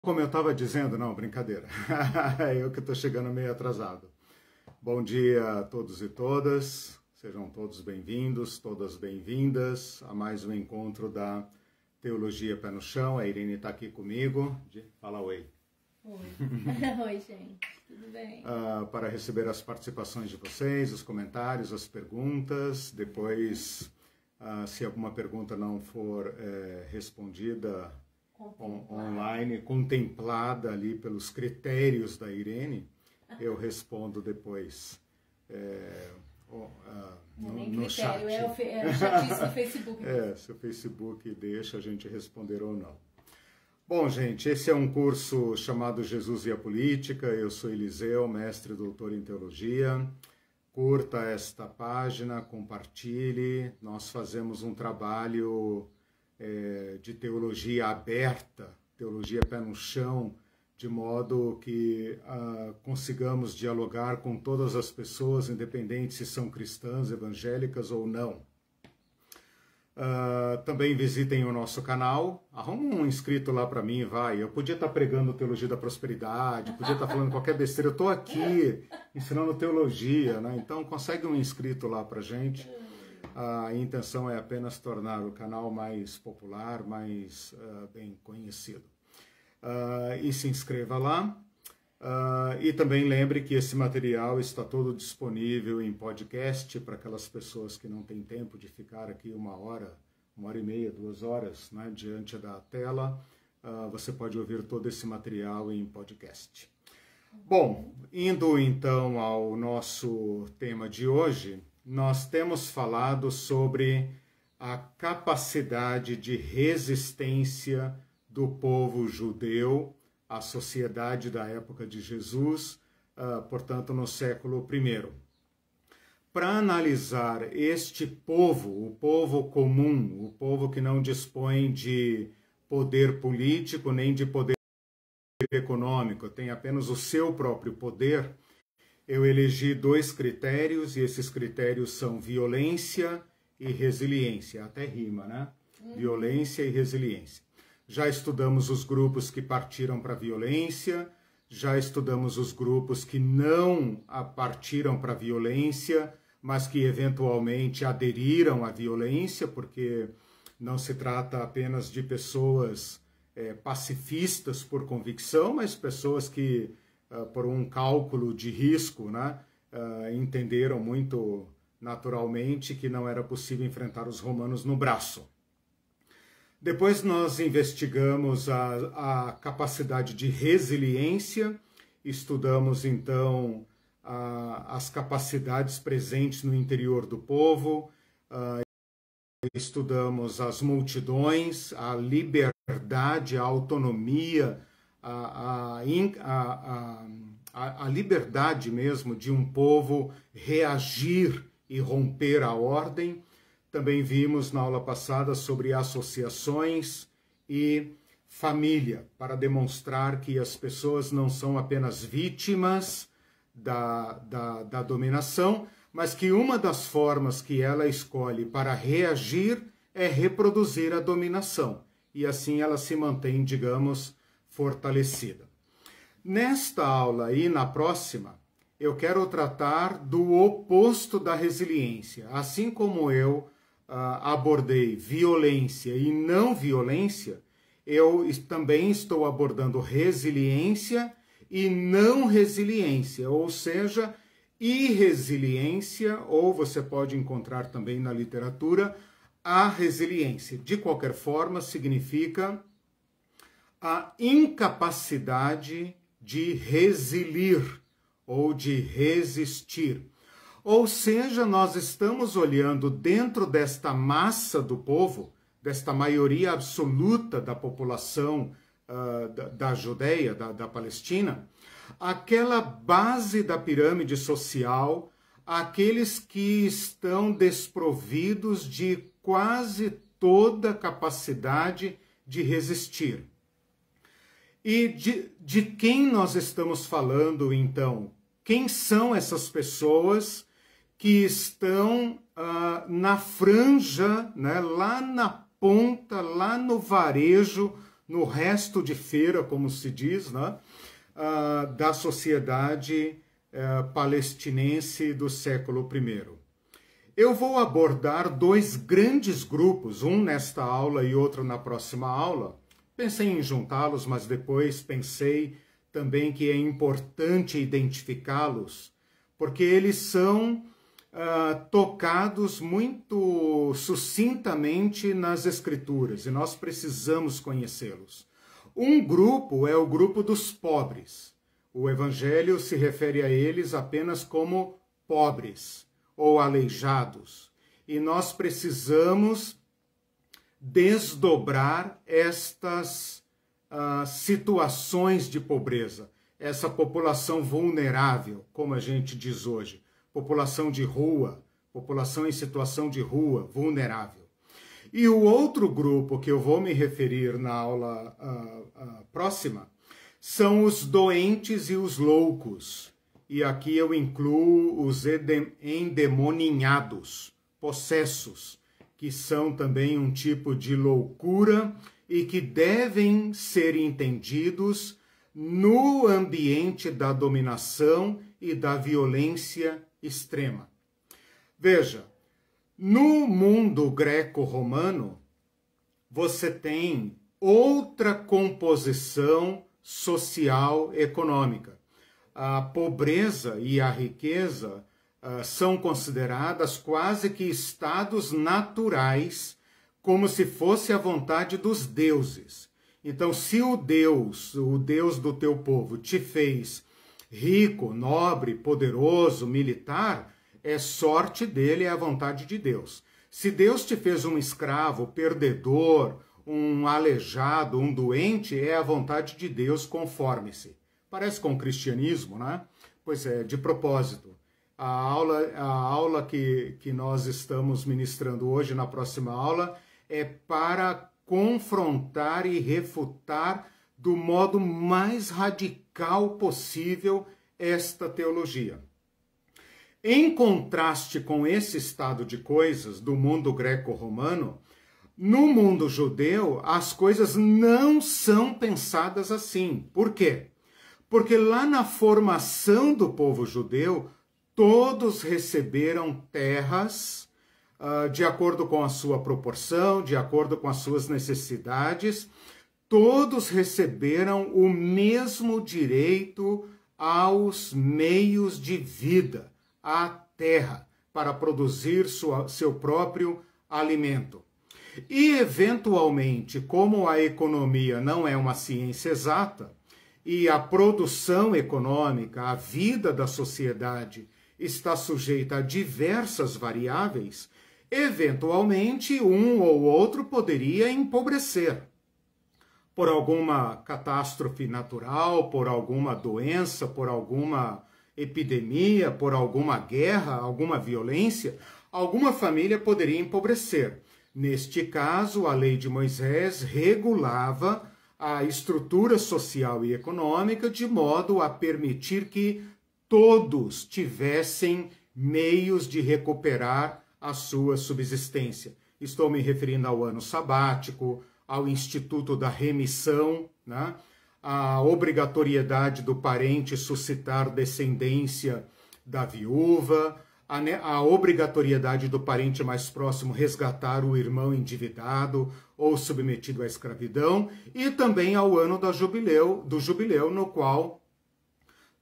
Como eu estava dizendo, não, brincadeira. eu que estou chegando meio atrasado. Bom dia a todos e todas. Sejam todos bem-vindos, todas bem-vindas a mais um encontro da Teologia Pé no Chão. A Irene está aqui comigo. Fala oi. Oi. oi, gente. Tudo bem? Uh, para receber as participações de vocês, os comentários, as perguntas. Depois, uh, se alguma pergunta não for uh, respondida online contemplada ali pelos critérios da Irene, eu respondo depois. É, oh, no, no critério, é chat. É o, é o chat do Facebook. é, se o Facebook deixa a gente responder ou não. Bom, gente, esse é um curso chamado Jesus e a Política. Eu sou Eliseu, mestre e doutor em teologia. Curta esta página, compartilhe. Nós fazemos um trabalho é, de teologia aberta, teologia pé no chão, de modo que ah, consigamos dialogar com todas as pessoas, independente se são cristãs, evangélicas ou não. Ah, também visitem o nosso canal. Arruma um inscrito lá para mim, vai. Eu podia estar tá pregando teologia da prosperidade, podia estar tá falando qualquer besteira. Eu estou aqui ensinando teologia, né? Então consegue um inscrito lá para gente. gente a intenção é apenas tornar o canal mais popular, mais uh, bem conhecido. Uh, e se inscreva lá. Uh, e também lembre que esse material está todo disponível em podcast para aquelas pessoas que não têm tempo de ficar aqui uma hora, uma hora e meia, duas horas né, diante da tela. você pode ouvir todo esse material em podcast. Bom, indo então ao nosso tema de hoje nós temos falado sobre a capacidade de resistência do povo judeu à sociedade da época de Jesus, ah, portanto, no século I. Para analisar este povo, o povo comum, o povo que não dispõe de poder político nem de poder econômico, tem apenas o seu próprio poder, eu elegi dois critérios e esses critérios são violência e resiliência, até rima, né? Hum. Violência e resiliência. Já estudamos os grupos que partiram para a violência, já estudamos os grupos que não partiram para a violência, mas que eventualmente aderiram à violência, porque não se trata apenas de pessoas é, pacifistas por convicção, mas pessoas que eh, por um cálculo de risco, né? Uh, entenderam muito naturalmente que não era possível enfrentar os romanos no braço. Depois nós investigamos a, a capacidade de resiliência, estudamos então a, as capacidades presentes no interior do povo, uh, estudamos as multidões, a liberdade, a autonomia a, a, a, a liberdade mesmo de um povo reagir e romper a ordem. Também vimos na aula passada sobre associações e família, para demonstrar que as pessoas não são apenas vítimas da, da, da dominação, mas que uma das formas que ela escolhe para reagir é reproduzir a dominação. E assim ela se mantém, digamos, fortalecida. Nesta aula e na próxima, eu quero tratar do oposto da resiliência. Assim como eu ah, abordei violência e não violência, eu também estou abordando resiliência e não resiliência, ou seja, irresiliência, ou você pode encontrar também na literatura a resiliência. De qualquer forma, significa a incapacidade de resilir ou de resistir. Ou seja, nós estamos olhando dentro desta massa do povo, desta maioria absoluta da população uh, da, da Judéia, da, da Palestina, aquela base da pirâmide social, aqueles que estão desprovidos de quase toda capacidade de resistir. E de, de quem nós estamos falando então? Quem são essas pessoas que estão ah, na franja, né, lá na ponta, lá no varejo, no resto de feira, como se diz, né, ah, da sociedade eh, palestinense do século I. Eu vou abordar dois grandes grupos, um nesta aula e outro na próxima aula, Pensei em juntá-los, mas depois pensei também que é importante identificá-los, porque eles são uh, tocados muito sucintamente nas Escrituras e nós precisamos conhecê-los. Um grupo é o grupo dos pobres. O Evangelho se refere a eles apenas como pobres ou aleijados. E nós precisamos desdobrar estas uh, situações de pobreza, essa população vulnerável, como a gente diz hoje, população de rua, população em situação de rua, vulnerável. E o outro grupo que eu vou me referir na aula uh, uh, próxima são os doentes e os loucos. E aqui eu incluo os endemoninhados, possessos, que são também um tipo de loucura e que devem ser entendidos no ambiente da dominação e da violência extrema. Veja, no mundo greco-romano, você tem outra composição social econômica. A pobreza e a riqueza ah, são consideradas quase que estados naturais, como se fosse a vontade dos deuses. Então, se o Deus, o Deus do teu povo, te fez rico, nobre, poderoso, militar, é sorte dele, é a vontade de Deus. Se Deus te fez um escravo, perdedor, um aleijado, um doente, é a vontade de Deus, conforme-se. Parece com o cristianismo, né? Pois é, de propósito a aula, a aula que, que nós estamos ministrando hoje, na próxima aula, é para confrontar e refutar do modo mais radical possível esta teologia. Em contraste com esse estado de coisas do mundo greco-romano, no mundo judeu as coisas não são pensadas assim. Por quê? Porque lá na formação do povo judeu, todos receberam terras uh, de acordo com a sua proporção, de acordo com as suas necessidades, todos receberam o mesmo direito aos meios de vida, à terra, para produzir sua, seu próprio alimento. E, eventualmente, como a economia não é uma ciência exata, e a produção econômica, a vida da sociedade está sujeita a diversas variáveis, eventualmente um ou outro poderia empobrecer. Por alguma catástrofe natural, por alguma doença, por alguma epidemia, por alguma guerra, alguma violência, alguma família poderia empobrecer. Neste caso, a lei de Moisés regulava a estrutura social e econômica de modo a permitir que todos tivessem meios de recuperar a sua subsistência. Estou me referindo ao ano sabático, ao instituto da remissão, né? à obrigatoriedade do parente suscitar descendência da viúva, a, né, a, obrigatoriedade do parente mais próximo resgatar o irmão endividado ou submetido à escravidão, e também ao ano da jubileu, do jubileu, no qual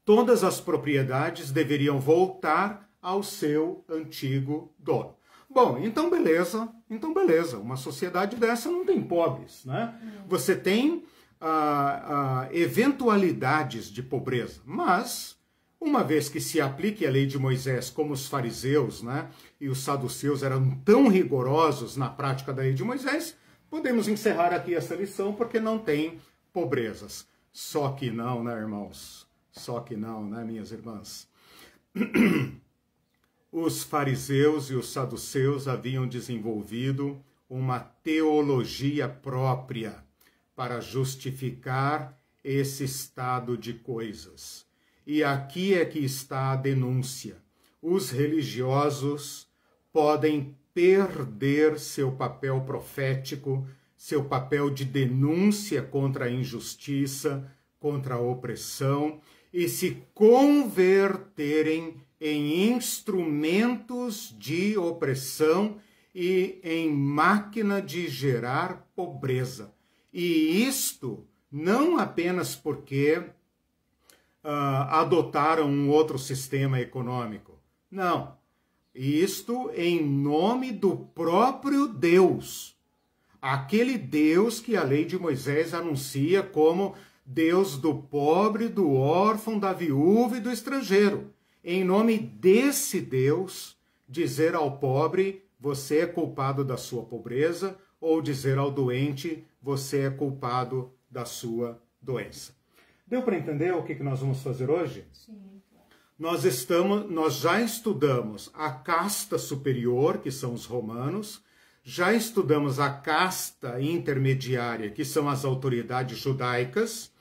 todas as propriedades deveriam voltar ao seu antigo dono. Bom, então beleza, então beleza. Uma sociedade dessa não tem pobres, né? Você tem ah, ah, eventualidades de pobreza, mas uma vez que se aplique a lei de Moisés, como os fariseus, né, e os saduceus eram tão rigorosos na prática da lei de Moisés, podemos encerrar aqui essa lição porque não tem pobrezas. Só que não, né, irmãos? Só que não, né, minhas irmãs? Os fariseus e os saduceus haviam desenvolvido uma teologia própria para justificar esse estado de coisas. E aqui é que está a denúncia. Os religiosos podem perder seu papel profético, seu papel de denúncia contra a injustiça, contra a opressão e se converterem em instrumentos de opressão e em máquina de gerar pobreza. E isto não apenas porque uh, adotaram um outro sistema econômico. Não. Isto em nome do próprio Deus. Aquele Deus que a lei de Moisés anuncia como Deus do pobre, do órfão, da viúva e do estrangeiro. Em nome desse Deus, dizer ao pobre, você é culpado da sua pobreza, ou dizer ao doente, você é culpado da sua doença. Deu para entender o que, que nós vamos fazer hoje? Sim. Nós, estamos, nós já estudamos a casta superior, que são os romanos, já estudamos a casta intermediária, que são as autoridades judaicas,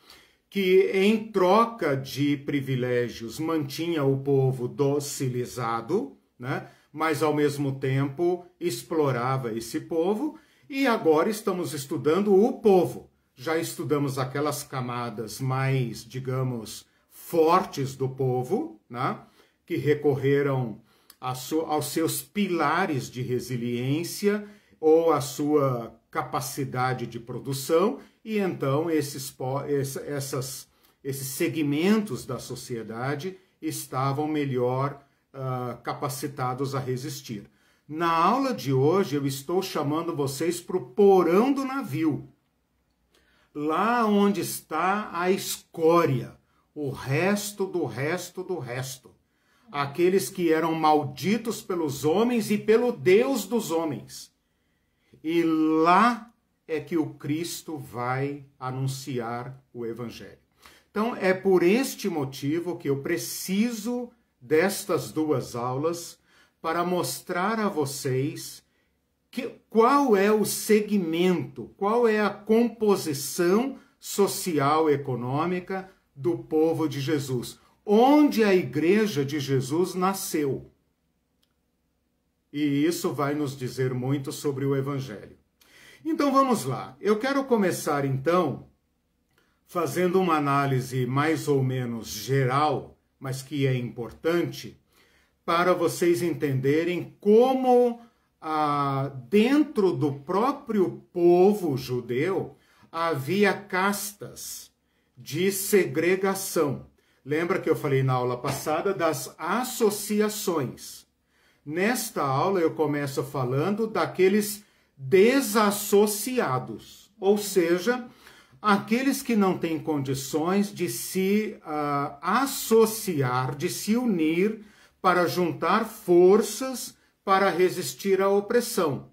que, em troca de privilégios, mantinha o povo docilizado, né? mas ao mesmo tempo explorava esse povo. E agora estamos estudando o povo. Já estudamos aquelas camadas mais, digamos, fortes do povo, né? que recorreram aos seus pilares de resiliência ou à sua capacidade de produção e então esses, essas, esses segmentos da sociedade estavam melhor uh, capacitados a resistir. Na aula de hoje, eu estou chamando vocês para o porão do navio. Lá onde está a escória, o resto do resto do resto. Aqueles que eram malditos pelos homens e pelo Deus dos homens. E lá é que o Cristo vai anunciar o Evangelho. Então, é por este motivo que eu preciso destas duas aulas para mostrar a vocês que, qual é o segmento, qual é a composição social econômica do povo de Jesus, onde a igreja de Jesus nasceu. E isso vai nos dizer muito sobre o evangelho. Então vamos lá. Eu quero começar então fazendo uma análise mais ou menos geral, mas que é importante para vocês entenderem como ah, dentro do próprio povo judeu havia castas de segregação. Lembra que eu falei na aula passada das associações? Nesta aula eu começo falando daqueles desassociados, ou seja, aqueles que não têm condições de se uh, associar, de se unir para juntar forças para resistir à opressão.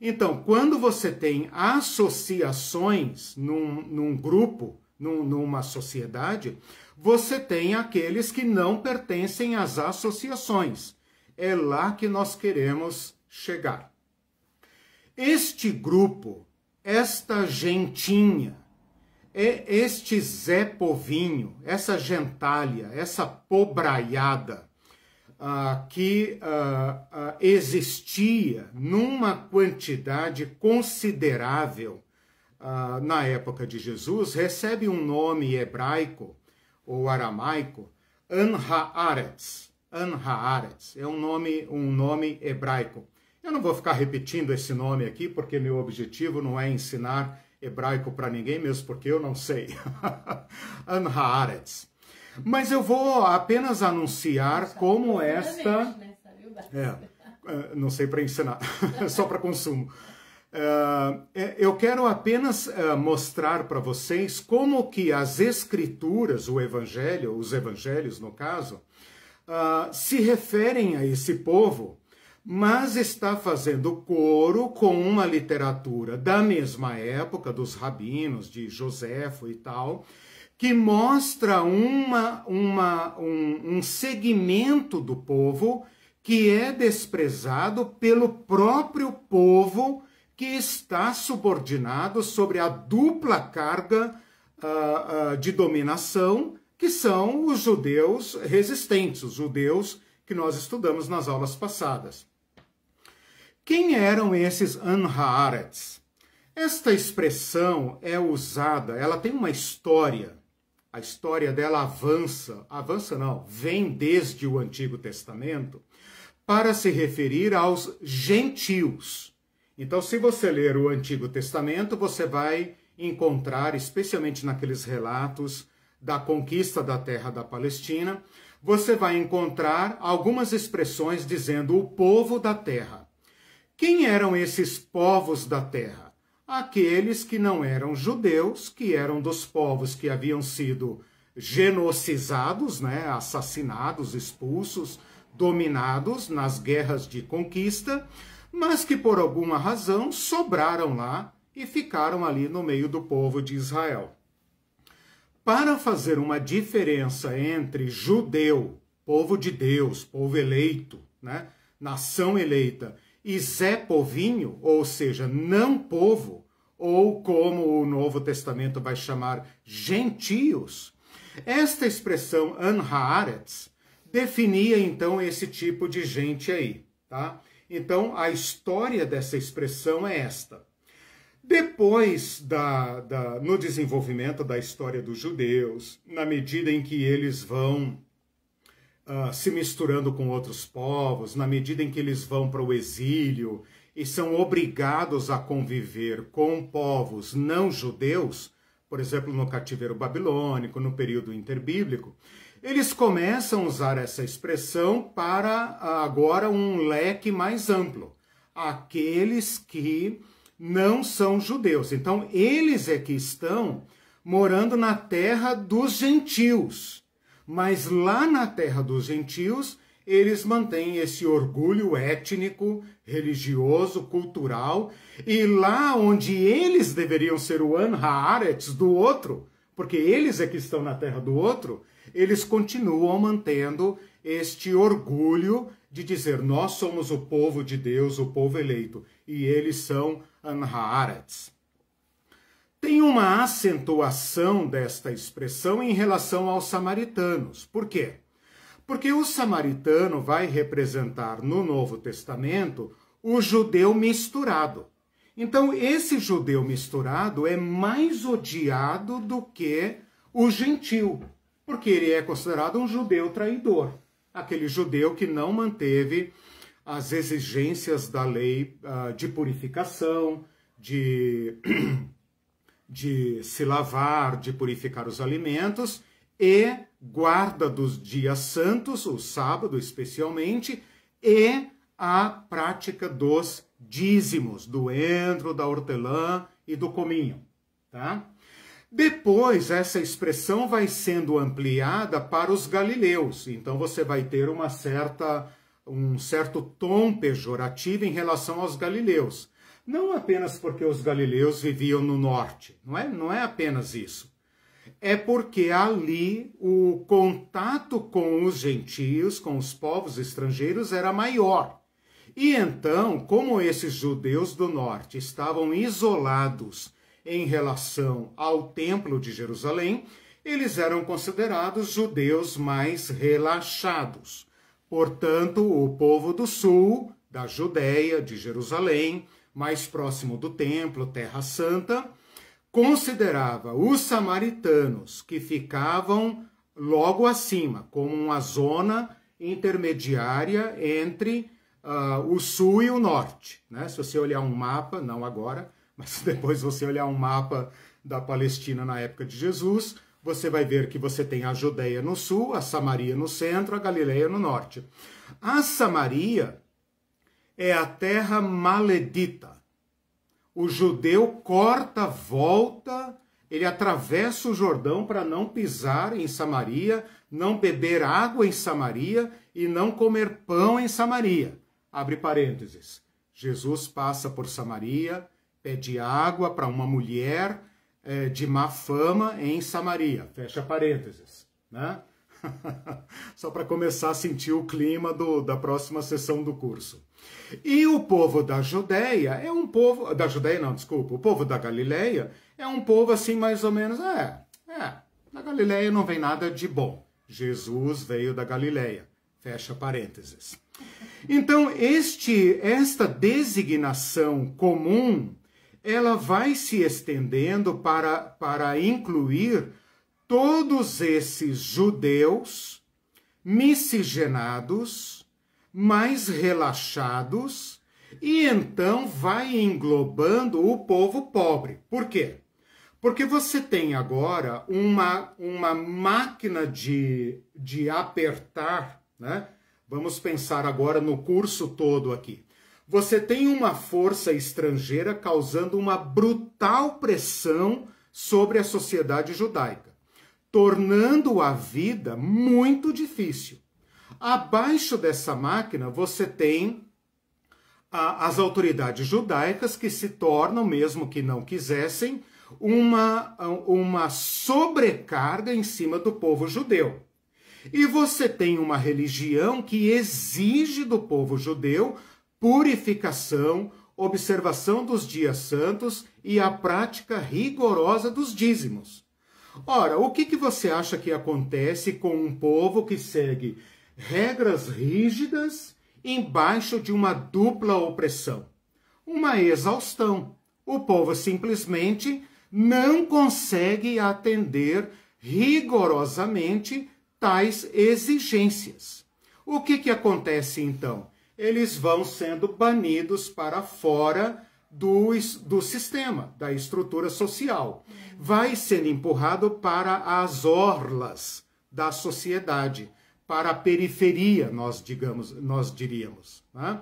Então, quando você tem associações num, num grupo, num, numa sociedade, você tem aqueles que não pertencem às associações. É lá que nós queremos chegar. Este grupo, esta gentinha, é este Zé Povinho, essa gentalha, essa pobraiada ah, que ah, ah, existia numa quantidade considerável na época de Jesus, recebe um nome hebraico ou aramaico, Anhaaretz. Anhaaretz é um nome, um nome hebraico eu não vou ficar repetindo esse nome aqui, porque meu objetivo não é ensinar hebraico para ninguém, mesmo porque eu não sei. Anhaaretz. Mas eu vou apenas anunciar como esta. Né? É, é, não sei para ensinar, só para consumo. É, é, eu quero apenas mostrar para vocês como que as escrituras, o evangelho, os evangelhos no caso, ah, se referem a esse povo mas está fazendo coro com uma literatura da mesma época, dos rabinos, de Joséfo e tal, que mostra uma, uma, um, um segmento do povo que é desprezado pelo próprio povo que está subordinado sobre a dupla carga uh, uh, de dominação que são os judeus resistentes, os judeus que nós estudamos nas aulas passadas. Quem eram esses Anhaarets? Esta expressão é usada, ela tem uma história. A história dela avança, avança não, vem desde o Antigo Testamento para se referir aos gentios. Então, se você ler o Antigo Testamento, você vai encontrar, especialmente naqueles relatos da conquista da terra da Palestina, você vai encontrar algumas expressões dizendo o povo da terra. Quem eram esses povos da terra? Aqueles que não eram judeus, que eram dos povos que haviam sido genocizados, né, assassinados, expulsos, dominados nas guerras de conquista, mas que por alguma razão sobraram lá e ficaram ali no meio do povo de Israel. Para fazer uma diferença entre judeu, povo de Deus, povo eleito, né, nação eleita, e Zé Povinho, ou seja, não povo, ou como o Novo Testamento vai chamar, gentios. Esta expressão anhaaretz definia então esse tipo de gente aí, tá? Então a história dessa expressão é esta. Depois da, da, no desenvolvimento da história dos judeus, na medida em que eles vão uh, se misturando com outros povos, na medida em que eles vão para o exílio e são obrigados a conviver com povos não judeus, por exemplo, no cativeiro babilônico, no período interbíblico, eles começam a usar essa expressão para ah, agora um leque mais amplo. Aqueles que não são judeus. Então, eles é que estão morando na terra dos gentios. Mas lá na terra dos gentios, eles mantêm esse orgulho étnico, religioso, cultural, e lá onde eles deveriam ser o Anhaaretz do outro, porque eles é que estão na terra do outro, eles continuam mantendo este orgulho de dizer nós somos o povo de Deus, o povo eleito, e eles são Anhaaretz. Tem uma acentuação desta expressão em relação aos samaritanos. Por quê? Porque o samaritano vai representar no Novo Testamento o judeu misturado. Então, esse judeu misturado é mais odiado do que o gentil, porque ele é considerado um judeu traidor, aquele judeu que não manteve as exigências da lei uh, de purificação, de de se lavar, de purificar os alimentos, e guarda dos dias santos, o sábado especialmente, e a prática dos dízimos, do endro, da hortelã e do cominho. Tá? Depois, essa expressão vai sendo ampliada para os galileus. Então, você vai ter uma certa, um certo tom pejorativo em relação aos galileus. Não apenas porque os galileus viviam no norte, não é, não é apenas isso. É porque ali o contato com os gentios, com os povos estrangeiros, era maior. E então, como esses judeus do norte estavam isolados em relação ao Templo de Jerusalém, eles eram considerados judeus mais relaxados. Portanto, o povo do sul, da Judéia, de Jerusalém, mais próximo do templo, Terra Santa, considerava os samaritanos que ficavam logo acima, como uma zona intermediária entre uh, o sul e o norte. Né? Se você olhar um mapa, não agora, mas depois você olhar um mapa da Palestina na época de Jesus, você vai ver que você tem a Judeia no sul, a Samaria no centro, a Galileia no norte. A Samaria é a terra maledita. O judeu corta, volta, ele atravessa o Jordão para não pisar em Samaria, não beber água em Samaria e não comer pão em Samaria. Abre parênteses. Jesus passa por Samaria, pede água para uma mulher eh, de má fama em Samaria. Fecha parênteses. Né? Só para começar a sentir o clima do, da próxima sessão do curso. E o povo da Judéia é um povo. Da Judéia, não, desculpa. O povo da Galileia é um povo assim, mais ou menos. É, é. Da Galileia não vem nada de bom. Jesus veio da Galileia. Fecha parênteses. Então, este, esta designação comum, ela vai se estendendo para, para incluir todos esses judeus miscigenados, mais relaxados, e então vai englobando o povo pobre. Por quê? Porque você tem agora uma, uma máquina de, de apertar, né? Vamos pensar agora no curso todo aqui. Você tem uma força estrangeira causando uma brutal pressão sobre a sociedade judaica tornando a vida muito difícil. Abaixo dessa máquina você tem a, as autoridades judaicas que se tornam, mesmo que não quisessem, uma, uma sobrecarga em cima do povo judeu. E você tem uma religião que exige do povo judeu purificação, observação dos dias santos e a prática rigorosa dos dízimos. Ora, o que, que você acha que acontece com um povo que segue regras rígidas embaixo de uma dupla opressão? Uma exaustão. O povo simplesmente não consegue atender rigorosamente tais exigências. O que, que acontece então? Eles vão sendo banidos para fora do, do sistema, da estrutura social. Vai sendo empurrado para as orlas da sociedade, para a periferia, nós, digamos, nós diríamos. Né?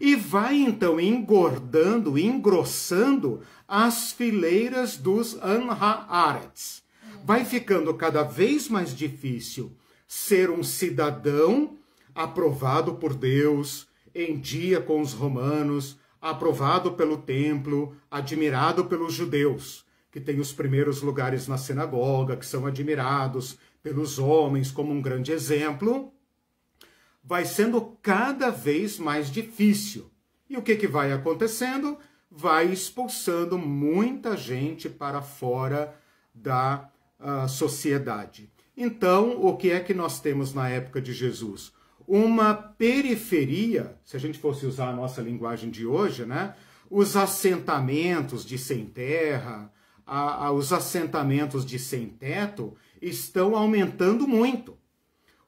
E vai então engordando, engrossando as fileiras dos Anhaarets. Vai ficando cada vez mais difícil ser um cidadão aprovado por Deus, em dia com os romanos, aprovado pelo templo, admirado pelos judeus, que tem os primeiros lugares na sinagoga, que são admirados pelos homens como um grande exemplo, vai sendo cada vez mais difícil. E o que, que vai acontecendo? Vai expulsando muita gente para fora da uh, sociedade. Então, o que é que nós temos na época de Jesus? uma periferia, se a gente fosse usar a nossa linguagem de hoje, né? Os assentamentos de sem terra, a, a, os assentamentos de sem teto estão aumentando muito.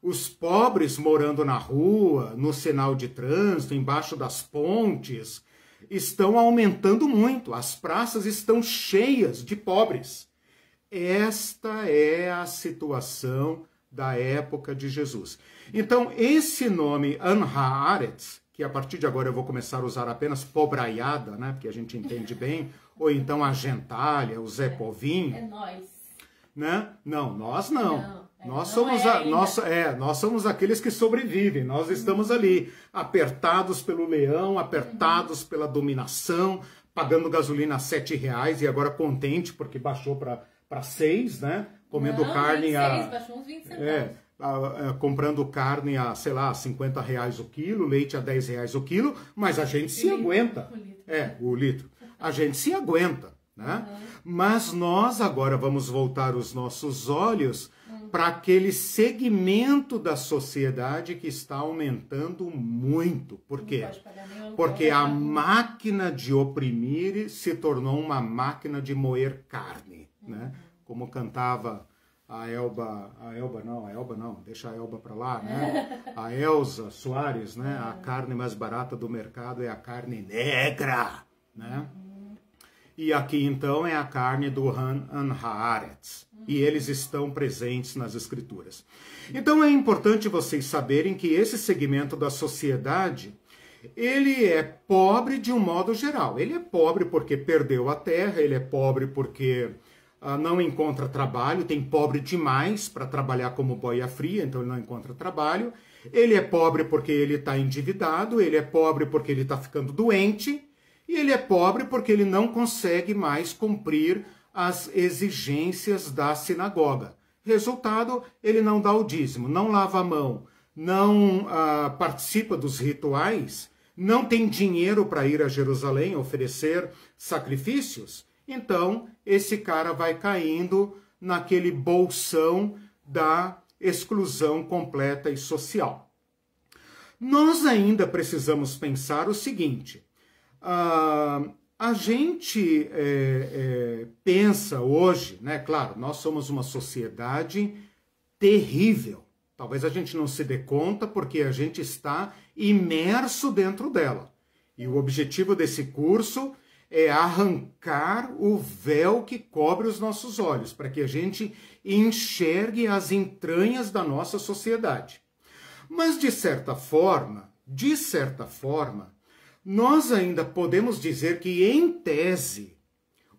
Os pobres morando na rua, no sinal de trânsito, embaixo das pontes, estão aumentando muito. As praças estão cheias de pobres. Esta é a situação da época de Jesus. Então, esse nome Anhaaretz, que a partir de agora eu vou começar a usar apenas pobraiada, né? Porque a gente entende bem, ou então a gentalha, o Zé é, Povinho. É, é nós. Né? Não, nós não. não é, nós somos, é a, nós, é, nós somos aqueles que sobrevivem, nós uhum. estamos ali, apertados pelo leão, apertados uhum. pela dominação, pagando gasolina a sete reais e agora contente porque baixou para seis, né? comendo não, carne 26, a. Baixou uns 20 É, a, a, é, comprando carne a, sei lá, 50 reais o quilo, leite a 10 reais o quilo, mas a gente se aguenta. O é, o litro. A gente se aguenta. Né? Uhum. Mas nós agora vamos voltar os nossos olhos uhum. para aquele segmento da sociedade que está aumentando muito. Por quê? Porque né? a máquina de oprimir se tornou uma máquina de moer carne. Né? Uhum como cantava a Elba, a Elba não, a Elba não, deixa a Elba para lá, né? A Elza Soares, né? A carne mais barata do mercado é a carne negra, né? E aqui então é a carne do Han Anhaaretz. E eles estão presentes nas escrituras. Então é importante vocês saberem que esse segmento da sociedade, ele é pobre de um modo geral. Ele é pobre porque perdeu a terra, ele é pobre porque ah, não encontra trabalho, tem pobre demais para trabalhar como boia fria, então ele não encontra trabalho. Ele é pobre porque ele está endividado, ele é pobre porque ele está ficando doente, e ele é pobre porque ele não consegue mais cumprir as exigências da sinagoga. Resultado, ele não dá o dízimo, não lava a mão, não ah, participa dos rituais, não tem dinheiro para ir a Jerusalém oferecer sacrifícios. Então, esse cara vai caindo naquele bolsão da exclusão completa e social. Nós ainda precisamos pensar o seguinte: a, ah, a gente é, é, pensa hoje, né? Claro, nós somos uma sociedade terrível. Talvez a gente não se dê conta porque a gente está imerso dentro dela. E o objetivo desse curso é arrancar o véu que cobre os nossos olhos, para que a gente enxergue as entranhas da nossa sociedade. Mas de certa forma, de certa forma, nós ainda podemos dizer que em tese,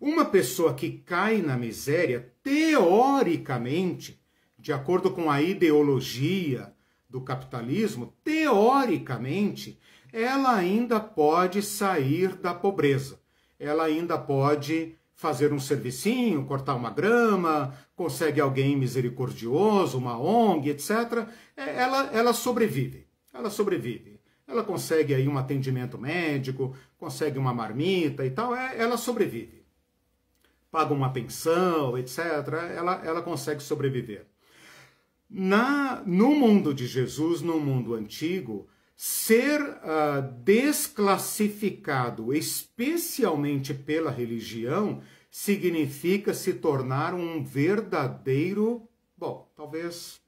uma pessoa que cai na miséria, teoricamente, de acordo com a ideologia do capitalismo, teoricamente, ela ainda pode sair da pobreza ela ainda pode fazer um servicinho, cortar uma grama, consegue alguém misericordioso, uma ONG, etc. É, ela, ela sobrevive, ela sobrevive. Ela consegue aí um atendimento médico, consegue uma marmita e tal, é, ela sobrevive. Paga uma pensão, etc. Ela, ela consegue sobreviver. Na, no mundo de Jesus, no mundo antigo, ser uh, desclassificado, especialmente pela religião, significa se tornar um verdadeiro. Bom, talvez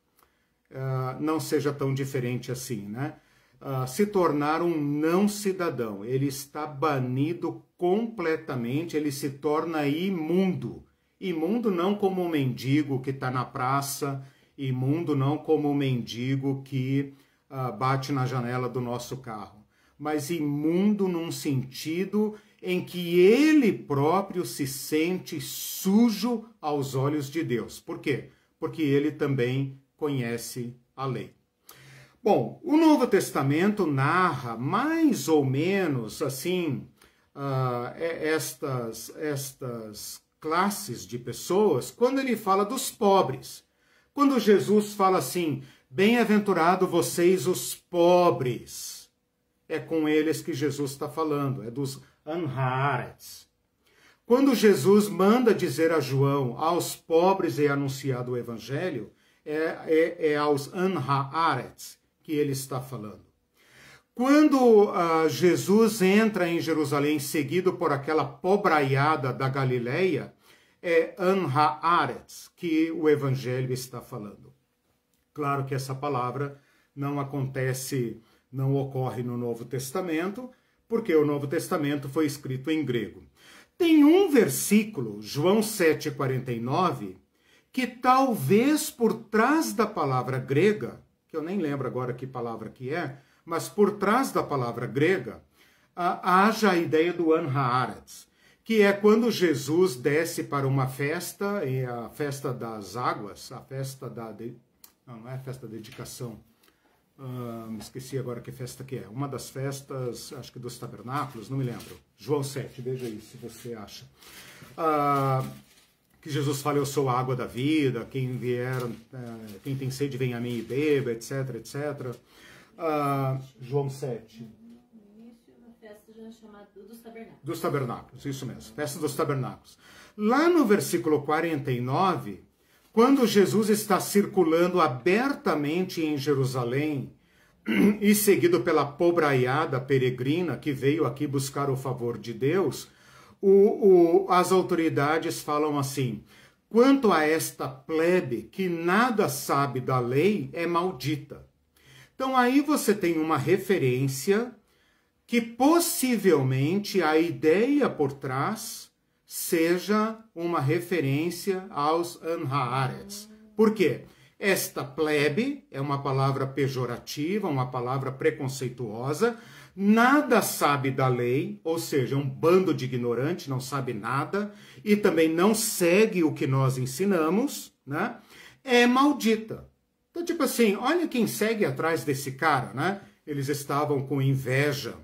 uh, não seja tão diferente assim, né? Uh, se tornar um não cidadão. Ele está banido completamente, ele se torna imundo. Imundo não como o mendigo que está na praça, imundo não como o mendigo que uh, bate na janela do nosso carro, mas imundo num sentido em que ele próprio se sente sujo aos olhos de Deus. Por quê? Porque ele também conhece a lei. Bom, o Novo Testamento narra mais ou menos assim uh, estas, estas classes de pessoas quando ele fala dos pobres. Quando Jesus fala assim, Bem-aventurado vocês os pobres. É com eles que Jesus está falando, é dos anharets. Quando Jesus manda dizer a João, aos pobres é anunciado o evangelho, é, é, é aos anharets que ele está falando. Quando uh, Jesus entra em Jerusalém, seguido por aquela pobraiada da Galileia, é anharets que o evangelho está falando. Claro que essa palavra não acontece, não ocorre no Novo Testamento, porque o Novo Testamento foi escrito em grego. Tem um versículo, João 7,49, que talvez por trás da palavra grega, que eu nem lembro agora que palavra que é, mas por trás da palavra grega, haja a ideia do Anhaaretz, que é quando Jesus desce para uma festa, a festa das águas, a festa da não, não é a festa da dedicação. Hum, esqueci agora que festa que é. Uma das festas, acho que dos tabernáculos, não me lembro. João 7, veja aí se você acha. Ah, que Jesus fala, eu sou a água da vida, quem vier, é, quem tem sede vem a mim e beba, etc, etc. Ah, João 7. Dos tabernáculos. dos tabernáculos, isso mesmo, festa dos tabernáculos. Lá no versículo 49, quando Jesus está circulando abertamente em Jerusalém e seguido pela pobraiada peregrina que veio aqui buscar o favor de Deus, o, o, as autoridades falam assim: quanto a esta plebe que nada sabe da lei, é maldita. Então aí você tem uma referência que possivelmente a ideia por trás seja uma referência aos Anhaaretz. Por quê? Esta plebe é uma palavra pejorativa, uma palavra preconceituosa, nada sabe da lei, ou seja, um bando de ignorante, não sabe nada, e também não segue o que nós ensinamos, né? É maldita. Então, tipo assim, olha quem segue atrás desse cara, né? Eles estavam com inveja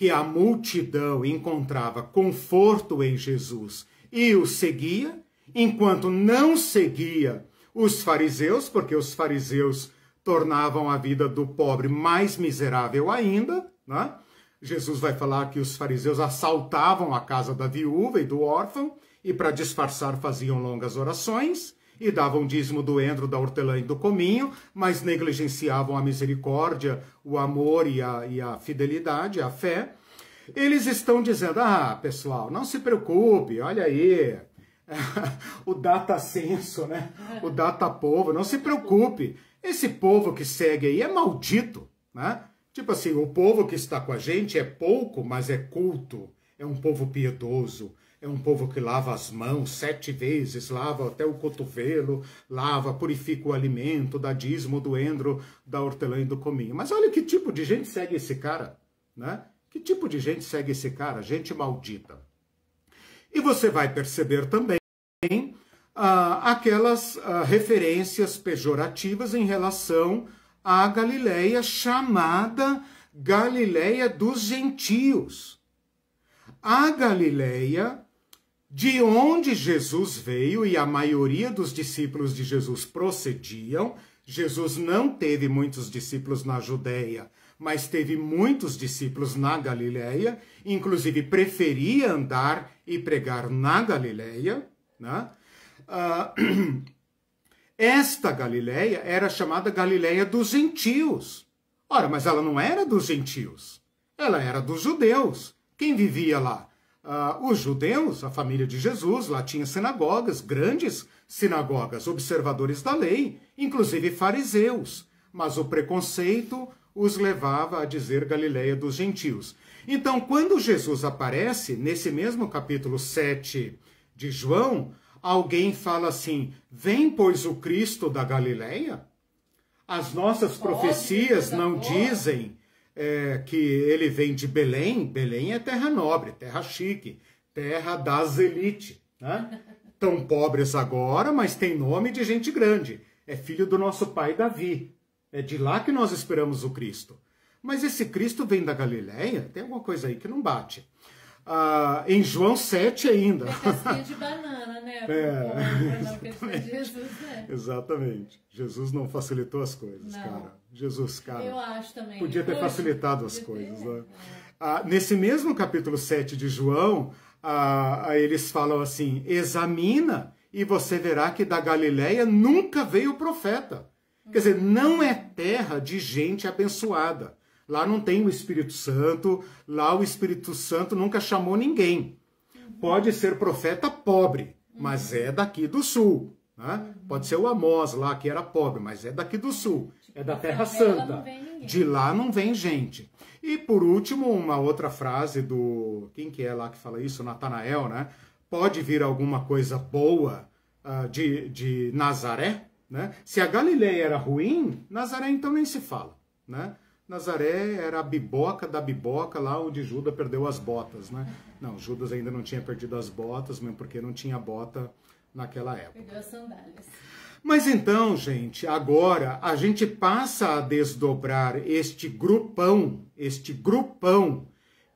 que a multidão encontrava conforto em Jesus e o seguia, enquanto não seguia os fariseus, porque os fariseus tornavam a vida do pobre mais miserável ainda, né? Jesus vai falar que os fariseus assaltavam a casa da viúva e do órfão e para disfarçar faziam longas orações e davam dízimo do endro, da hortelã e do cominho, mas negligenciavam a misericórdia, o amor e a, e a fidelidade, a fé. Eles estão dizendo: ah, pessoal, não se preocupe, olha aí, o data senso, né? O data povo, não se preocupe. Esse povo que segue aí é maldito, né? Tipo assim, o povo que está com a gente é pouco, mas é culto, é um povo piedoso, é um povo que lava as mãos sete vezes, lava até o cotovelo, lava, purifica o alimento, dá dízimo do endro, da hortelã e do cominho. Mas olha que tipo de gente segue esse cara, né? Que tipo de gente segue esse cara? Gente maldita. E você vai perceber também ah, aquelas ah, referências pejorativas em relação à Galileia, chamada Galileia dos gentios. A Galileia de onde Jesus veio e a maioria dos discípulos de Jesus procediam. Jesus não teve muitos discípulos na Judéia, mas teve muitos discípulos na Galiléia, inclusive preferia andar e pregar na Galiléia. Né? Uh, esta Galiléia era chamada Galiléia dos gentios. Ora, mas ela não era dos gentios, ela era dos judeus. Quem vivia lá? Uh, os judeus, a família de Jesus, lá tinha sinagogas, grandes sinagogas, observadores da lei, inclusive fariseus. Mas o preconceito os levava a dizer Galileia dos gentios. Então, quando Jesus aparece, nesse mesmo capítulo 7 de João, alguém fala assim: Vem, pois, o Cristo da Galileia? As nossas profecias não dizem é, que ele vem de Belém, Belém é terra nobre, terra chique, terra das elites, né? Tão pobres agora, mas tem nome de gente grande. É filho do nosso pai Davi. É de lá que nós esperamos o Cristo. Mas esse Cristo vem da Galileia? Tem alguma coisa aí que não bate ah, em João 7 ainda. É de banana, né? É. Jesus, né? Exatamente. Jesus não facilitou as coisas, não. cara. Jesus, cara. Eu acho também. Podia ter Hoje, facilitado as coisas. Né? né? Ah, nesse mesmo capítulo 7 de João, ah, ah, eles falam assim: examina e você verá que da Galiléia nunca veio profeta. Quer dizer, não é terra de gente abençoada. Lá não tem o Espírito Santo, lá o Espírito Santo nunca chamou ninguém. Pode ser profeta pobre, mas é daqui do sul. Né? Pode ser o Amós lá, que era pobre, mas é daqui do sul, é da Terra Santa. De lá não vem gente. E por último, uma outra frase do. Quem que é lá que fala isso? Natanael, né? Pode vir alguma coisa boa uh, de, de Nazaré? Né? Se a Galileia era ruim, Nazaré então nem se fala. Né? Nazaré era a biboca da biboca, lá onde Judas perdeu as botas, né? Não, Judas ainda não tinha perdido as botas, mesmo porque não tinha bota naquela época. Perdeu as sandálias. Mas então, gente, agora a gente passa a desdobrar este grupão, este grupão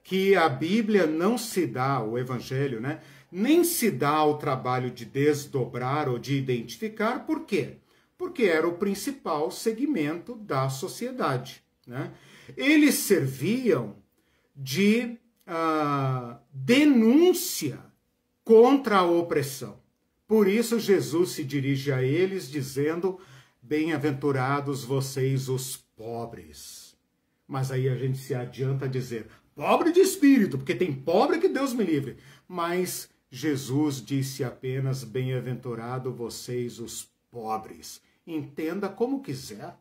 que a Bíblia não se dá, o Evangelho, né? Nem se dá ao trabalho de desdobrar ou de identificar, por quê? Porque era o principal segmento da sociedade né? Eles serviam de ah, denúncia contra a opressão. Por isso, Jesus se dirige a eles dizendo: Bem-aventurados vocês, os pobres. Mas aí a gente se adianta a dizer: pobre de espírito, porque tem pobre que Deus me livre. Mas Jesus disse apenas: Bem-aventurado vocês, os pobres. Entenda como quiser.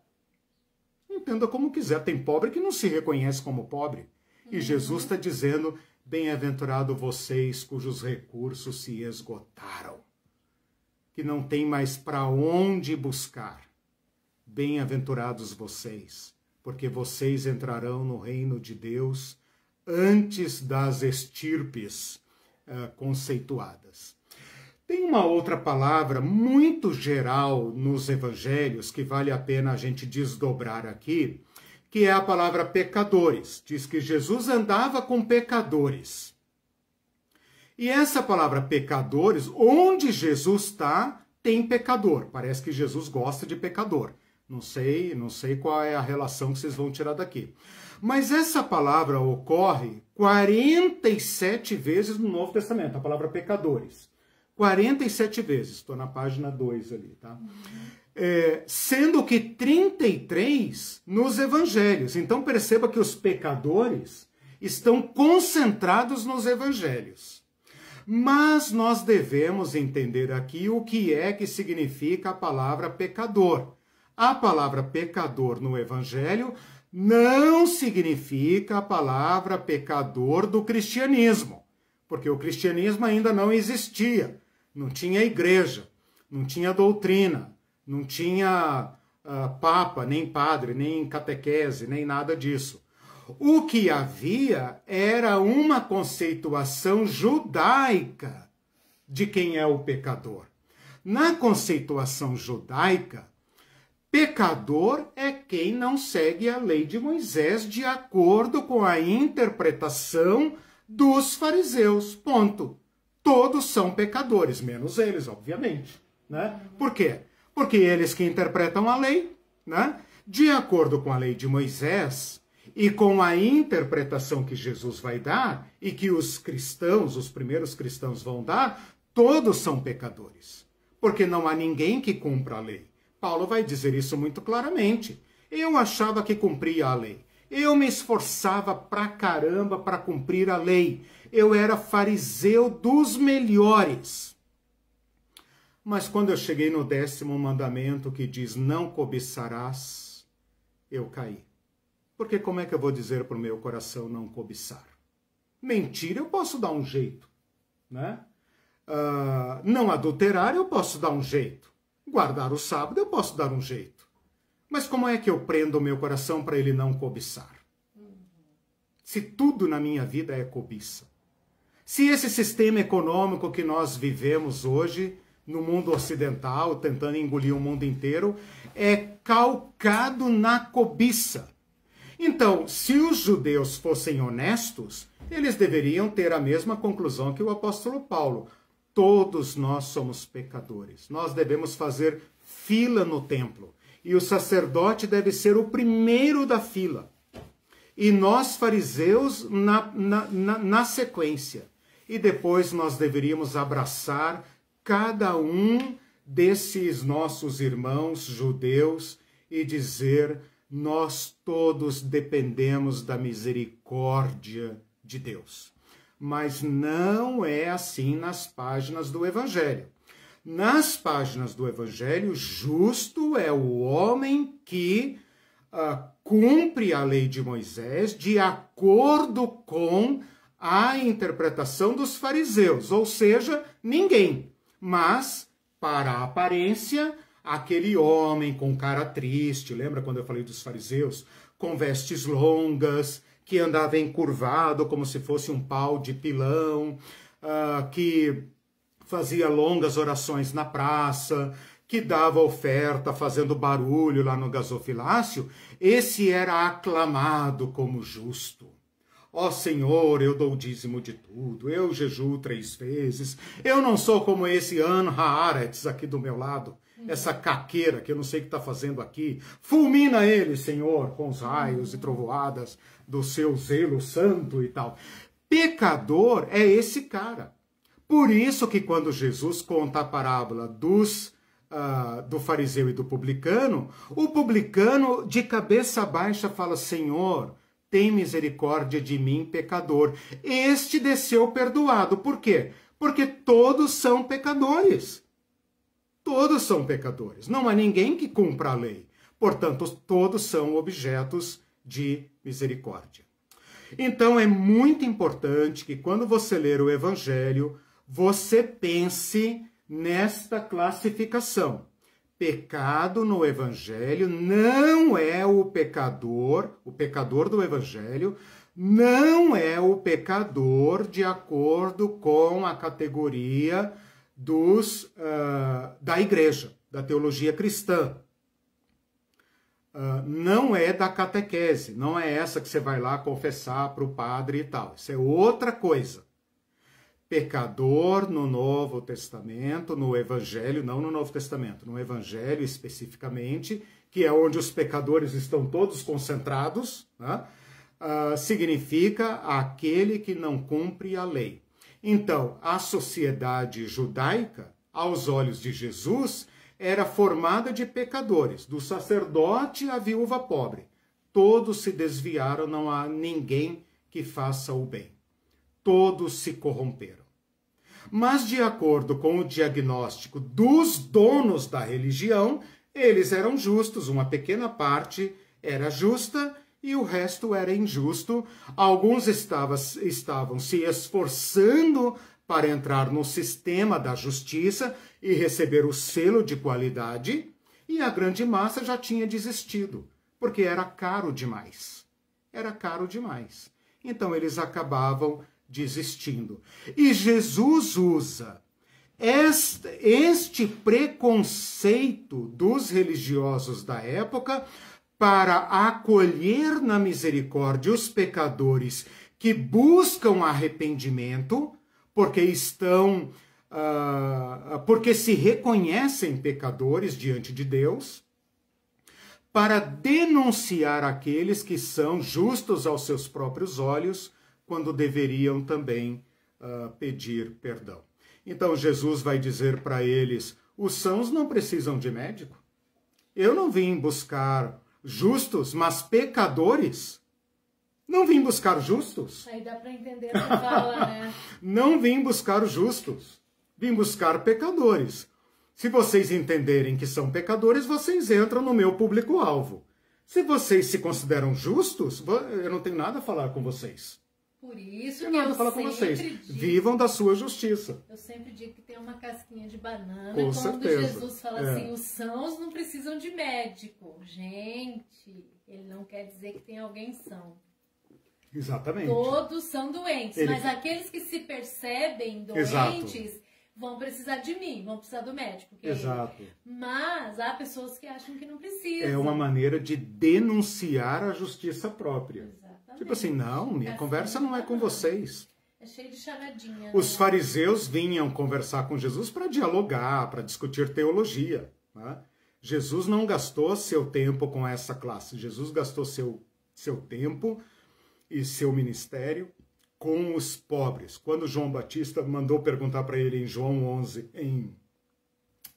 Entenda como quiser. Tem pobre que não se reconhece como pobre. E uhum. Jesus está dizendo: Bem-aventurado vocês cujos recursos se esgotaram, que não tem mais para onde buscar. Bem-aventurados vocês, porque vocês entrarão no reino de Deus antes das estirpes uh, conceituadas. Tem uma outra palavra muito geral nos evangelhos que vale a pena a gente desdobrar aqui, que é a palavra pecadores. Diz que Jesus andava com pecadores. E essa palavra pecadores, onde Jesus está, tem pecador. Parece que Jesus gosta de pecador. Não sei, não sei qual é a relação que vocês vão tirar daqui. Mas essa palavra ocorre 47 vezes no Novo Testamento, a palavra pecadores. 47 vezes. Estou na página 2 ali, tá? É, sendo que 33 nos evangelhos. Então perceba que os pecadores estão concentrados nos evangelhos. Mas nós devemos entender aqui o que é que significa a palavra pecador. A palavra pecador no evangelho não significa a palavra pecador do cristianismo, porque o cristianismo ainda não existia não tinha igreja, não tinha doutrina, não tinha uh, papa, nem padre, nem catequese, nem nada disso. O que havia era uma conceituação judaica de quem é o pecador. Na conceituação judaica, pecador é quem não segue a lei de Moisés de acordo com a interpretação dos fariseus. Ponto todos são pecadores, menos eles, obviamente. Né? Por quê? Porque eles que interpretam a lei, né? de acordo com a lei de Moisés e com a interpretação que Jesus vai dar e que os cristãos, os primeiros cristãos vão dar, todos são pecadores. Porque não há ninguém que cumpra a lei. Paulo vai dizer isso muito claramente. Eu achava que cumpria a lei. Eu me esforçava pra caramba para cumprir a lei. Eu era fariseu dos melhores. Mas quando eu cheguei no décimo mandamento que diz não cobiçarás, eu caí. Porque como é que eu vou dizer pro meu coração não cobiçar? Mentira, eu posso dar um jeito, né? Uh, não adulterar, eu posso dar um jeito. Guardar o sábado, eu posso dar um jeito. Mas como é que eu prendo o meu coração para ele não cobiçar? Se tudo na minha vida é cobiça. Se esse sistema econômico que nós vivemos hoje, no mundo ocidental, tentando engolir o mundo inteiro, é calcado na cobiça. Então, se os judeus fossem honestos, eles deveriam ter a mesma conclusão que o apóstolo Paulo. Todos nós somos pecadores. Nós devemos fazer fila no templo e o sacerdote deve ser o primeiro da fila, e nós, fariseus, na, na, na, na sequência. E depois nós deveríamos abraçar cada um desses nossos irmãos judeus e dizer: nós todos dependemos da misericórdia de Deus. Mas não é assim nas páginas do Evangelho. Nas páginas do Evangelho, justo é o homem que uh, cumpre a lei de Moisés de acordo com a interpretação dos fariseus, ou seja, ninguém. Mas, para a aparência, aquele homem com cara triste, lembra quando eu falei dos fariseus? Com vestes longas, que andava encurvado como se fosse um pau de pilão, uh, que fazia longas orações na praça, que dava oferta fazendo barulho lá no gasofilácio, esse era aclamado como justo. Ó oh, Senhor, eu dou o dízimo de tudo, eu jejuo três vezes, eu não sou como esse An Haaretz aqui do meu lado, essa caqueira que eu não sei o que está fazendo aqui. Fulmina ele, Senhor, com os raios e trovoadas do seu zelo santo e tal. Pecador é esse cara. Por isso que quando Jesus conta a parábola dos uh, do fariseu e do publicano, o publicano de cabeça baixa fala: Senhor, tem misericórdia de mim, pecador. Este desceu perdoado. Por quê? Porque todos são pecadores. Todos são pecadores. Não há ninguém que cumpra a lei. Portanto, todos são objetos de misericórdia. Então, é muito importante que quando você ler o Evangelho, você pense nesta classificação. Pecado no evangelho não é o pecador, o pecador do evangelho não é o pecador de acordo com a categoria dos, uh, da igreja, da teologia cristã. Uh, não é da catequese, não é essa que você vai lá confessar para o padre e tal. Isso é outra coisa pecador no Novo Testamento, no Evangelho, não no Novo Testamento, no Evangelho especificamente, que é onde os pecadores estão todos concentrados, né? uh, significa aquele que não cumpre a lei. Então, a sociedade judaica, aos olhos de Jesus, era formada de pecadores, do sacerdote à viúva pobre. Todos se desviaram, não há ninguém que faça o bem. Todos se corromperam mas de acordo com o diagnóstico dos donos da religião, eles eram justos, uma pequena parte era justa e o resto era injusto. Alguns estavam, estavam se esforçando para entrar no sistema da justiça e receber o selo de qualidade, e a grande massa já tinha desistido, porque era caro demais. Era caro demais. Então eles acabavam desistindo. E Jesus usa este, preconceito dos religiosos da época para acolher na misericórdia os pecadores que buscam arrependimento, porque estão. Uh, porque se reconhecem pecadores diante de Deus, para denunciar aqueles que são justos aos seus próprios olhos, quando deveriam também uh, pedir perdão. Então Jesus vai dizer para eles: os sãos não precisam de médico. Eu não vim buscar justos, mas pecadores. Não vim buscar justos. Aí dá para entender a fala, né? não vim buscar justos. Vim buscar pecadores. Se vocês entenderem que são pecadores, vocês entram no meu público-alvo. Se vocês se consideram justos, eu não tenho nada a falar com vocês. Por isso que eu fala com vocês. Digo, vivam da sua justiça. Eu sempre digo que tem uma casquinha de banana. Com quando certeza. Jesus fala é. assim, os sãos não precisam de médico. Gente, ele não quer dizer que tem alguém são. Exatamente. Todos são doentes, ele... mas aqueles que se percebem doentes Exato. vão precisar de mim, vão precisar do médico. Exato. É mas há pessoas que acham que não precisam. É uma maneira de denunciar a justiça própria. Exato. Também. Tipo assim, não, minha é conversa não é né? com vocês. É cheio de charadinha. Os né? fariseus vinham conversar com Jesus para dialogar, para discutir teologia. Né? Jesus não gastou seu tempo com essa classe. Jesus gastou seu, seu tempo e seu ministério com os pobres. Quando João Batista mandou perguntar para ele em João 11, em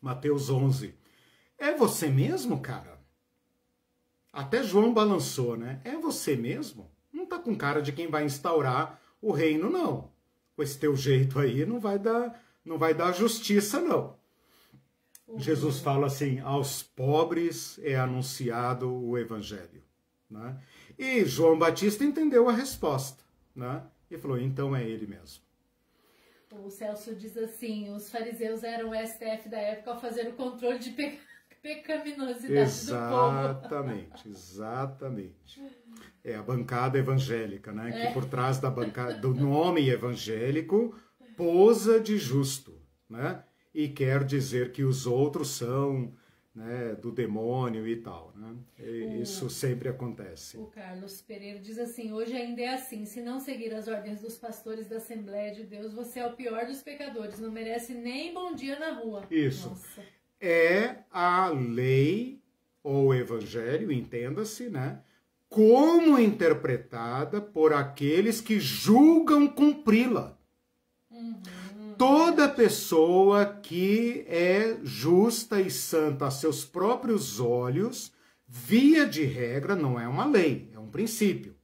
Mateus 11, é você mesmo, cara? Até João balançou, né? É você mesmo? Não tá com cara de quem vai instaurar o reino, não. Com esse teu jeito aí não vai dar, não vai dar justiça, não. Uhum. Jesus fala assim: aos pobres é anunciado o evangelho. Né? E João Batista entendeu a resposta né? e falou: então é ele mesmo. O Celso diz assim: os fariseus eram o STF da época ao fazer o controle de pecado pecaminosidade exatamente, do povo. Exatamente, É a bancada evangélica, né? É. Que por trás da bancada, do nome evangélico, posa de justo, né? E quer dizer que os outros são né, do demônio e tal. Né? E o, isso sempre acontece. O Carlos Pereira diz assim: hoje ainda é assim, se não seguir as ordens dos pastores da Assembleia de Deus, você é o pior dos pecadores, não merece nem bom dia na rua. Isso. Nossa é a lei ou evangelho, entenda-se, né? Como interpretada por aqueles que julgam cumpri-la. Uhum. Toda pessoa que é justa e santa a seus próprios olhos, via de regra, não é uma lei, é um princípio.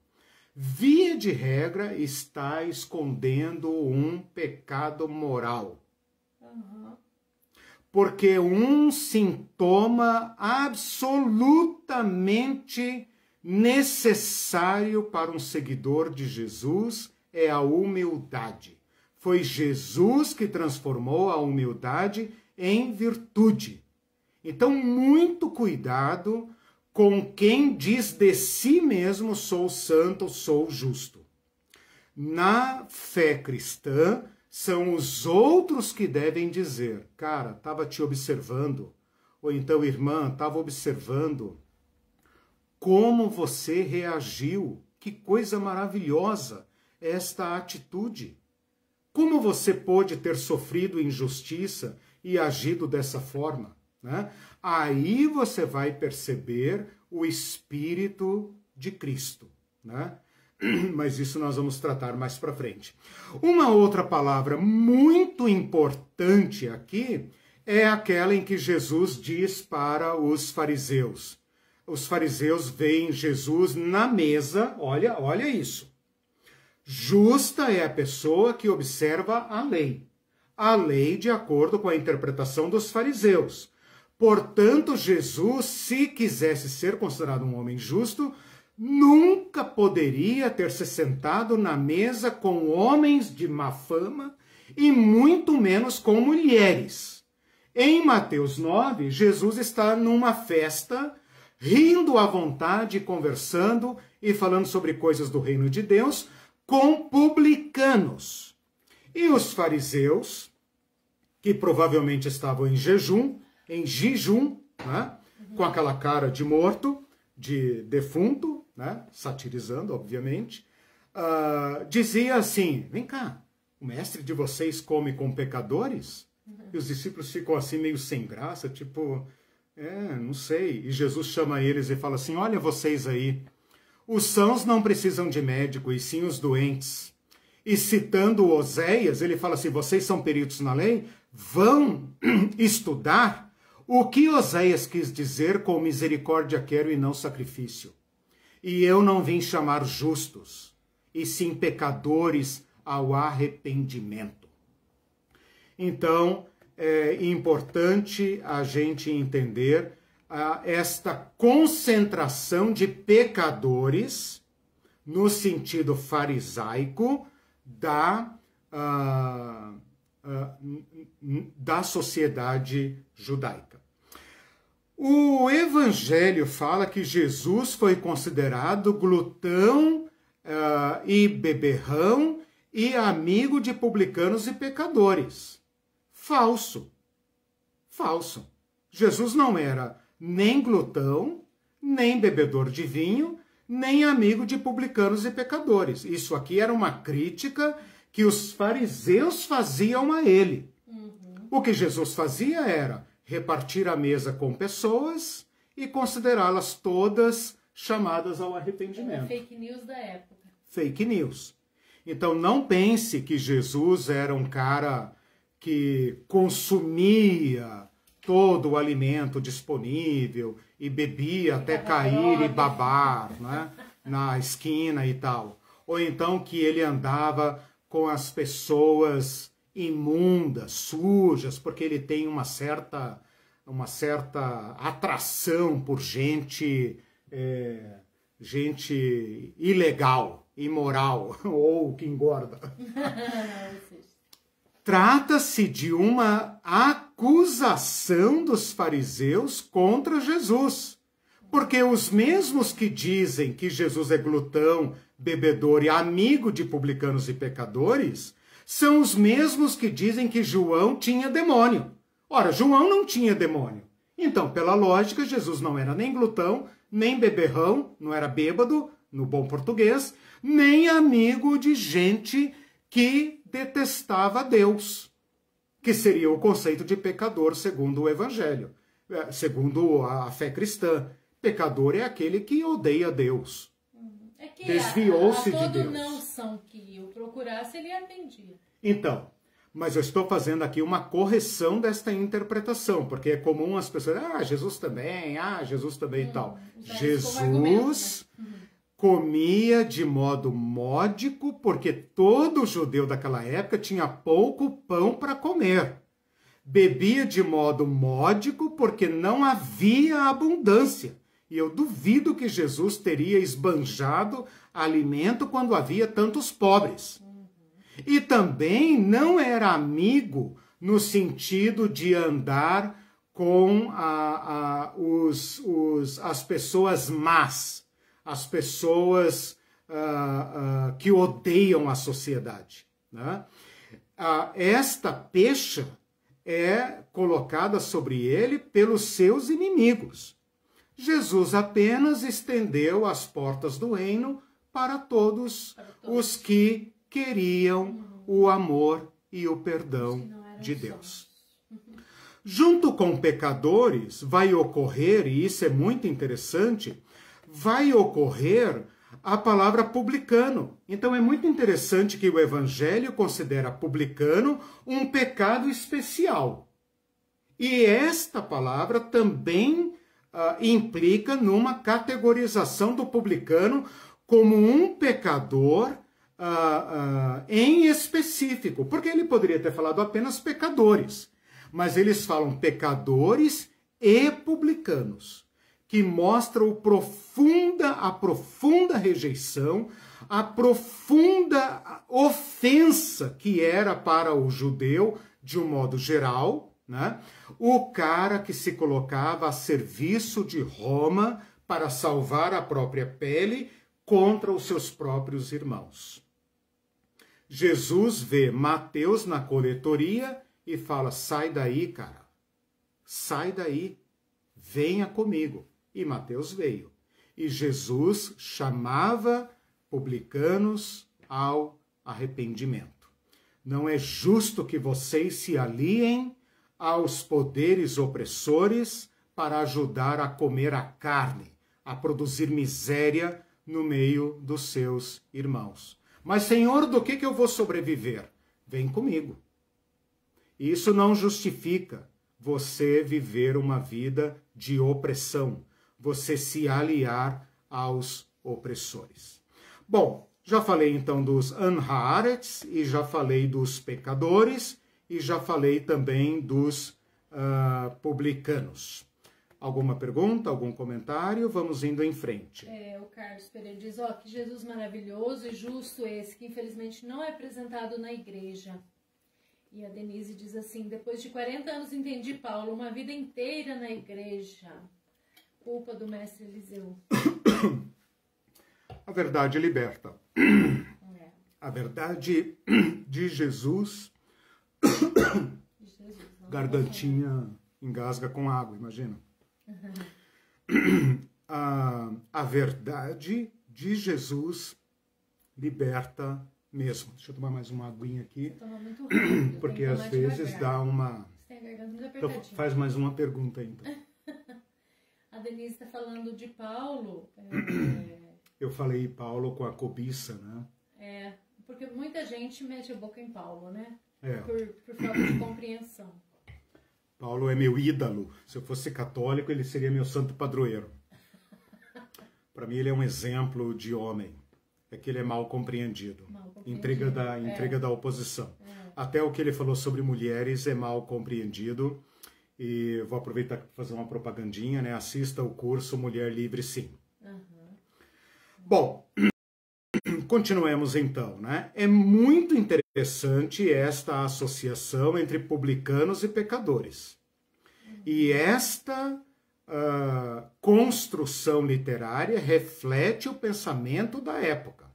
Via de regra, está escondendo um pecado moral. Uhum porque um sintoma absolutamente necessário para um seguidor de Jesus é a humildade. Foi Jesus que transformou a humildade em virtude. Então, muito cuidado com quem diz de si mesmo: sou santo, sou justo. Na fé cristã, são os outros que devem dizer: cara, estava te observando, ou então, irmã, estava observando como você reagiu. Que coisa maravilhosa esta atitude. Como você pôde ter sofrido injustiça e agido dessa forma? Né? Aí você vai perceber o Espírito de Cristo. Né? mas isso nós vamos tratar mais para frente. Uma outra palavra muito importante aqui é aquela em que Jesus diz para os fariseus. Os fariseus veem Jesus na mesa, olha, olha isso. Justa é a pessoa que observa a lei. A lei de acordo com a interpretação dos fariseus. Portanto, Jesus, se quisesse ser considerado um homem justo, nunca poderia ter se sentado na mesa com homens de má fama e muito menos com mulheres. Em Mateus 9, Jesus está numa festa, rindo à vontade, conversando e falando sobre coisas do reino de Deus com publicanos. E os fariseus, que provavelmente estavam em jejum, em jejum, né? com aquela cara de morto, de defunto, né, satirizando, obviamente, uh, dizia assim: Vem cá, o mestre de vocês come com pecadores? E os discípulos ficam assim meio sem graça, tipo, é, não sei. E Jesus chama eles e fala assim: Olha vocês aí, os sãos não precisam de médico, e sim os doentes. E citando Oséias, ele fala assim: Vocês são peritos na lei? Vão estudar o que Oséias quis dizer com misericórdia quero e não sacrifício. E eu não vim chamar justos, e sim pecadores ao arrependimento. Então, é importante a gente entender ah, esta concentração de pecadores, no sentido farisaico, da, ah, ah, da sociedade judaica. O Evangelho fala que Jesus foi considerado glutão uh, e beberrão e amigo de publicanos e pecadores. Falso. Falso. Jesus não era nem glutão, nem bebedor de vinho, nem amigo de publicanos e pecadores. Isso aqui era uma crítica que os fariseus faziam a ele. Uhum. O que Jesus fazia era repartir a mesa com pessoas e considerá-las todas chamadas ao arrependimento. É fake news da época. Fake news. Então não pense que Jesus era um cara que consumia todo o alimento disponível e bebia até cair e babar né? na esquina e tal. Ou então que ele andava com as pessoas imundas, sujas, porque ele tem uma certa, uma certa atração por gente, é, gente ilegal, imoral ou que engorda. Trata-se de uma acusação dos fariseus contra Jesus. Porque os mesmos que dizem que Jesus é glutão, bebedor e amigo de publicanos e pecadores, são os mesmos que dizem que João tinha demônio. Ora, João não tinha demônio. Então, pela lógica, Jesus não era nem glutão, nem beberrão, não era bêbado, no bom português, nem amigo de gente que detestava Deus, que seria o conceito de pecador segundo o Evangelho, é, segundo a fé cristã. Pecador é aquele que odeia Deus. Uhum. É Desviou-se de Deus. não são que procurasse, ele atendia. Então, mas eu estou fazendo aqui uma correção desta interpretação, porque é comum as pessoas, ah, Jesus também, ah, Jesus também e hum, tal. É Jesus né? uhum. comia de modo módico, porque todo judeu daquela época tinha pouco pão para comer. Bebia de modo módico, porque não havia abundância. E eu duvido que Jesus teria esbanjado alimento quando havia tantos pobres. E também não era amigo no sentido de andar com a, a, os, os, as pessoas más, as pessoas uh, uh, que odeiam a sociedade. Né? Uh, esta pecha é colocada sobre ele pelos seus inimigos. Jesus apenas estendeu as portas do reino para todos os que queriam o amor e o perdão de Deus. Junto com pecadores, vai ocorrer, e isso é muito interessante, vai ocorrer a palavra publicano. Então é muito interessante que o Evangelho considera publicano um pecado especial. E esta palavra também ah, implica numa categorização do publicano como um pecador ah, ah, em específico, porque ele poderia ter falado apenas pecadores, mas eles falam pecadores e publicanos, que mostra o profunda, a profunda rejeição, a profunda ofensa que era para o judeu, de um modo geral, né? o cara que se colocava a serviço de Roma para salvar a própria pele contra os seus próprios irmãos. Jesus vê Mateus na coletoria e fala: sai daí, cara, sai daí, venha comigo. E Mateus veio. E Jesus chamava publicanos ao arrependimento. Não é justo que vocês se aliem aos poderes opressores para ajudar a comer a carne, a produzir miséria no meio dos seus irmãos. Mas, Senhor, do que, que eu vou sobreviver? Vem comigo. Isso não justifica você viver uma vida de opressão, você se aliar aos opressores. Bom, já falei então dos Anhaarets, e já falei dos pecadores, e já falei também dos uh, publicanos. Alguma pergunta, algum comentário? Vamos indo em frente. É, o Carlos Pereira diz: Ó, oh, que Jesus maravilhoso e justo esse, que infelizmente não é apresentado na igreja. E a Denise diz assim: depois de 40 anos entendi, Paulo, uma vida inteira na igreja. Culpa do mestre Eliseu. A verdade liberta. É. A verdade de Jesus. De Jesus Gargantinha engasga com água, imagina a, a verdade de Jesus liberta mesmo. Deixa eu tomar mais uma aguinha aqui. Rápido, porque às vezes dá uma. Então, faz mais uma pergunta então. a Denise está falando de Paulo. É... Eu falei Paulo com a cobiça, né? É, porque muita gente mete a boca em Paulo, né? É. Por, por falta de compreensão. Paulo é meu ídolo. Se eu fosse católico, ele seria meu santo padroeiro. Para mim, ele é um exemplo de homem. É que ele é mal compreendido. Mal compreendido. Entrega da, entrega é. da oposição. É. Até o que ele falou sobre mulheres é mal compreendido. E vou aproveitar para fazer uma propagandinha, né? Assista o curso Mulher Livre Sim. Uhum. Bom, Continuemos então, né? É muito interessante esta associação entre publicanos e pecadores. E esta uh, construção literária reflete o pensamento da época.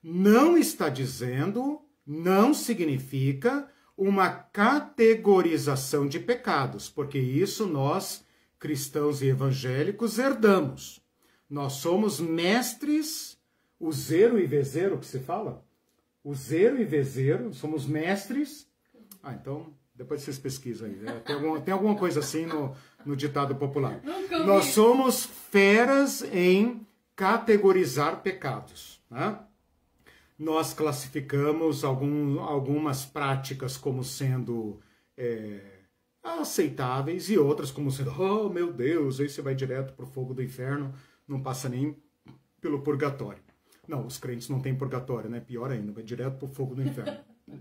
Não está dizendo, não significa uma categorização de pecados, porque isso nós, cristãos e evangélicos, herdamos. Nós somos mestres o zero e vezero que se fala? O zero e vezero somos mestres. Ah, então depois vocês pesquisam aí. Né? Tem, alguma, tem alguma coisa assim no, no ditado popular. Nós somos feras em categorizar pecados. Né? Nós classificamos algum, algumas práticas como sendo é, aceitáveis e outras como sendo, oh meu Deus, aí você vai direto para o fogo do inferno, não passa nem pelo purgatório. Não, os crentes não têm purgatório, né? Pior ainda, vai direto para o fogo do inferno.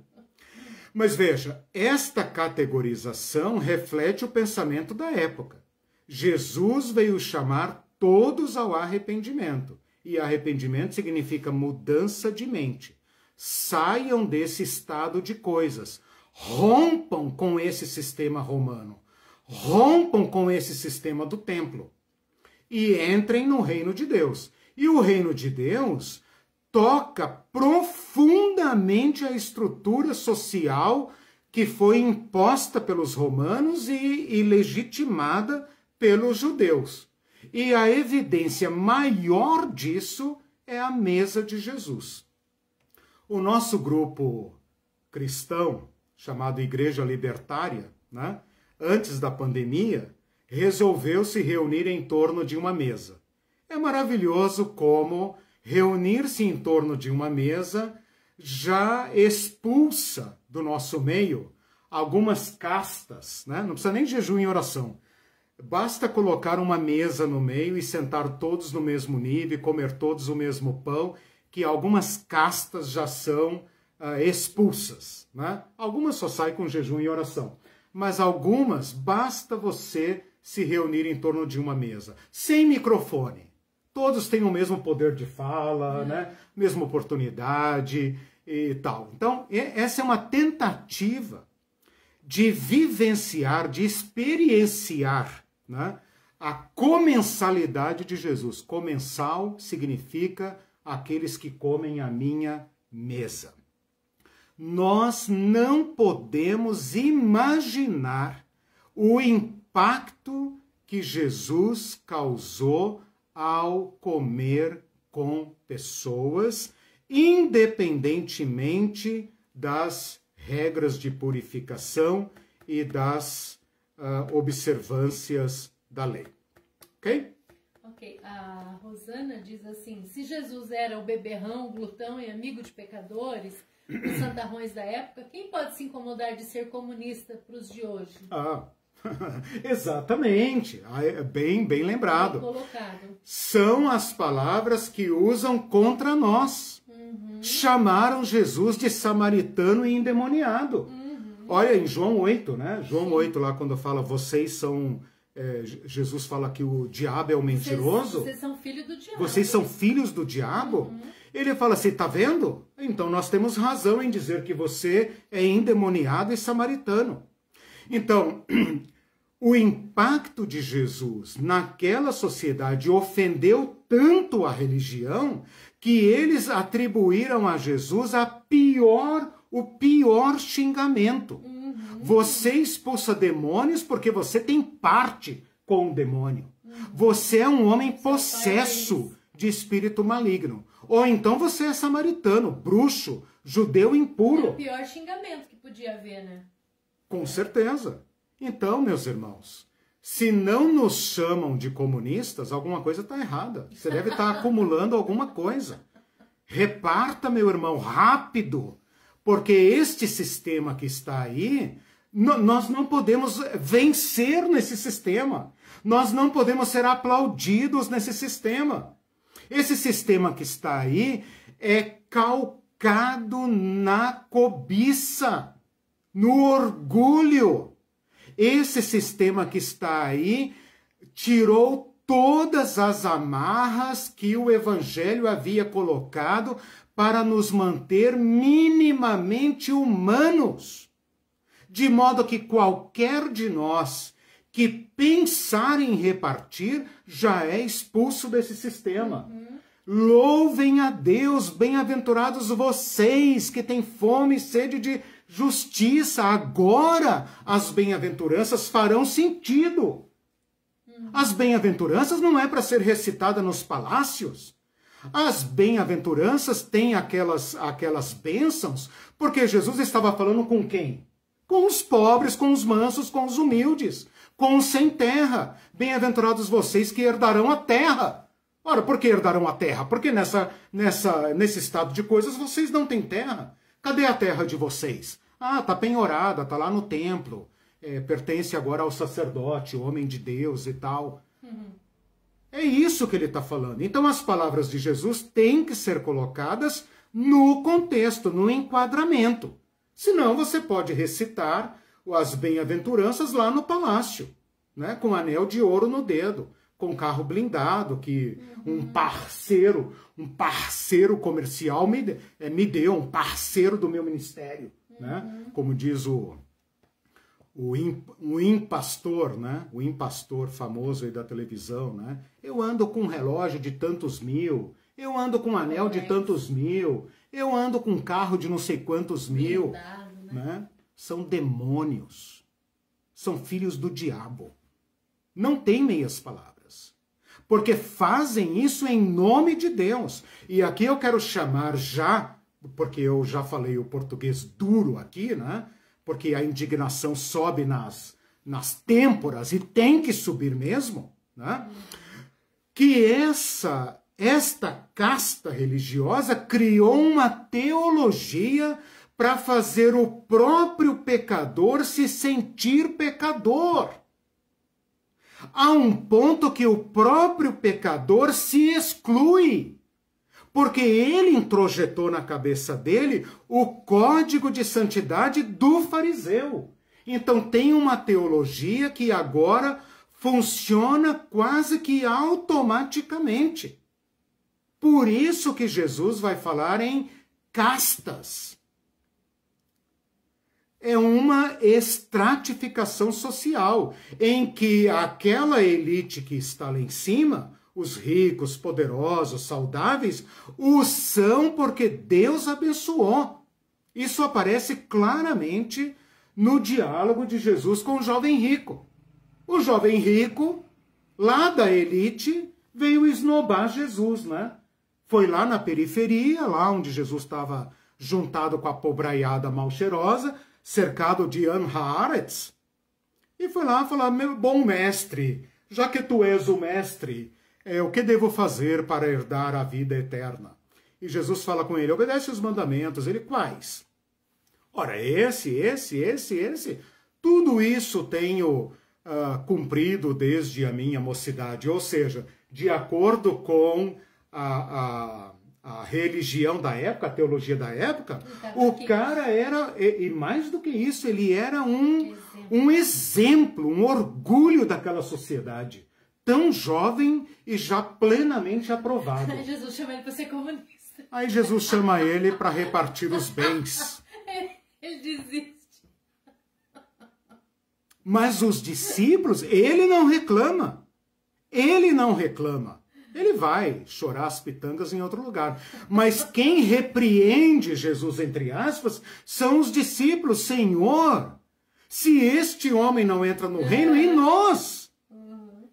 Mas veja, esta categorização reflete o pensamento da época. Jesus veio chamar todos ao arrependimento. E arrependimento significa mudança de mente. Saiam desse estado de coisas. Rompam com esse sistema romano. Rompam com esse sistema do templo. E entrem no reino de Deus. E o reino de Deus toca profundamente a estrutura social que foi imposta pelos romanos e, e legitimada pelos judeus. E a evidência maior disso é a mesa de Jesus. O nosso grupo cristão, chamado Igreja Libertária, né, antes da pandemia, resolveu se reunir em torno de uma mesa. É maravilhoso como reunir-se em torno de uma mesa já expulsa do nosso meio algumas castas, né? Não precisa nem de jejum e oração. Basta colocar uma mesa no meio e sentar todos no mesmo nível, comer todos o mesmo pão, que algumas castas já são uh, expulsas. Né? Algumas só saem com jejum e oração, mas algumas basta você se reunir em torno de uma mesa, sem microfone todos têm o mesmo poder de fala, é. né? mesma oportunidade e tal. Então, essa é uma tentativa de vivenciar, de experienciar né? a comensalidade de Jesus. Comensal significa aqueles que comem a minha mesa. Nós não podemos imaginar o impacto que Jesus causou ao comer com pessoas, independentemente das regras de purificação e das uh, observâncias da lei. Ok? Ok. A Rosana diz assim: se Jesus era o beberrão, glutão e amigo de pecadores, os santarrões da época, quem pode se incomodar de ser comunista para os de hoje? Ah, Exatamente, é bem, bem lembrado. Bem São as palavras que usam contra nós. Uhum. Chamaram Jesus de samaritano e endemoniado. Uhum. Olha em João 8, né? João Sim. 8, lá quando fala, vocês são. É, Jesus fala que o diabo é o mentiroso. Vocês, vocês são filhos do diabo. Vocês são filhos do diabo? Uhum. Ele fala assim: tá vendo? Então nós temos razão em dizer que você é endemoniado e samaritano. Então, o impacto de Jesus naquela sociedade ofendeu tanto a religião que eles atribuíram a Jesus a pior o pior xingamento. Uhum. Você expulsa demônios porque você tem parte com o demônio. Uhum. Você é um homem possesso de espírito maligno. Ou então você é samaritano, bruxo, judeu impuro. É o pior xingamento que podia haver, né? Com certeza. Então, meus irmãos, se não nos chamam de comunistas, alguma coisa está errada. Você deve estar tá acumulando alguma coisa. Reparta, meu irmão, rápido, porque este sistema que está aí, nós não podemos vencer nesse sistema. Nós não podemos ser aplaudidos nesse sistema. Esse sistema que está aí é calcado na cobiça no orgulho. Esse sistema que está aí tirou todas as amarras que o evangelho havia colocado para nos manter minimamente humanos, de modo que qualquer de nós que pensar em repartir já é expulso desse sistema. Uhum. Louvem a Deus, bem-aventurados vocês que têm fome e sede de justiça, agora as bem-aventuranças farão sentido. As bem-aventuranças não é para ser recitada nos palácios. As bem-aventuranças têm aquelas, aquelas bênçãos, porque Jesus estava falando com quem? Com os pobres, com os mansos, com os humildes, com os sem terra. Bem-aventurados vocês que herdarão a terra. Ora, por que herdarão a terra? Porque nessa, nessa, nesse estado de coisas vocês não têm terra. Cadê a terra de vocês? Ah, tá penhorada, tá lá no templo, é, pertence agora ao sacerdote, homem de Deus e tal. Uhum. É isso que ele está falando. Então as palavras de Jesus têm que ser colocadas no contexto, no enquadramento. Senão você pode recitar as bem-aventuranças lá no palácio, né? com anel de ouro no dedo, com carro blindado, que um uhum. parceiro, um parceiro comercial me, eh, me deu, um parceiro do meu ministério, né? uhum. né? Como diz o, o, o impastor, né? O impastor famoso aí da televisão, né? Eu ando com um relógio de tantos mil, eu ando com um anel de tantos mil, eu ando com um carro de não sei quantos mil, Verdade, né? né? São demônios, são filhos do diabo. Não tem meias palavras porque fazem isso em nome de Deus. E aqui eu quero chamar já, porque eu já falei o português duro aqui, né? Porque a indignação sobe nas, nas têmporas e tem que subir mesmo, né? Que essa esta casta religiosa criou uma teologia para fazer o próprio pecador se sentir pecador a um ponto que o próprio pecador se exclui porque ele introjetou na cabeça dele o código de santidade do fariseu. Então tem uma teologia que agora funciona quase que automaticamente. Por isso que Jesus vai falar em castas é uma estratificação social em que aquela elite que está lá em cima, os ricos, poderosos, saudáveis, o são porque Deus abençoou. Isso aparece claramente no diálogo de Jesus com o jovem rico. O jovem rico, lá da elite, veio esnobar Jesus, né? Foi lá na periferia, lá onde Jesus estava juntado com a pobraiada mal cheirosa, cercado de Haaretz, e foi lá falar, meu bom mestre, já que tu és o mestre, é, o que devo fazer para herdar a vida eterna? E Jesus fala com ele, obedece os mandamentos. Ele, quais? Ora, esse, esse, esse, esse, tudo isso tenho uh, cumprido desde a minha mocidade. Ou seja, de acordo com a, a a religião da época, a teologia da época, então, o cara era, e, e, mais do que isso, ele era um, um exemplo, um orgulho daquela sociedade. Tão jovem e já plenamente aprovado. Aí Jesus chama ele para ser comunista. Aí Jesus chama ele para repartir os bens. Ele desiste. Mas os discípulos, ele não reclama. Ele não reclama ele vai chorar as pitangas em outro lugar. Mas quem repreende Jesus, entre aspas, são os discípulos. Senhor, se este homem não entra no reino, em nós.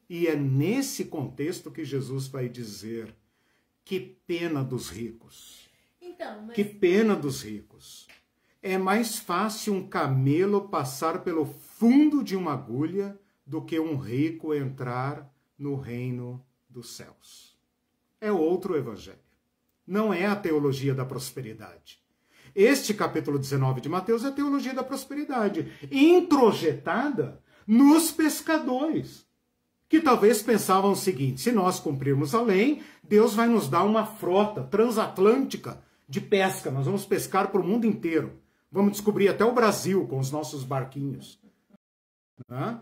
E é nesse contexto que Jesus vai dizer: que pena dos ricos. Então, mas... Que pena dos ricos. É mais fácil um camelo passar pelo fundo de uma agulha do que um rico entrar no reino dos céus. É outro evangelho. Não é a teologia da prosperidade. Este capítulo 19 de Mateus é a teologia da prosperidade, introjetada nos pescadores, que talvez pensavam o seguinte: se nós cumprirmos a lei, Deus vai nos dar uma frota transatlântica de pesca, nós vamos pescar para o mundo inteiro. Vamos descobrir até o Brasil com os nossos barquinhos. Né?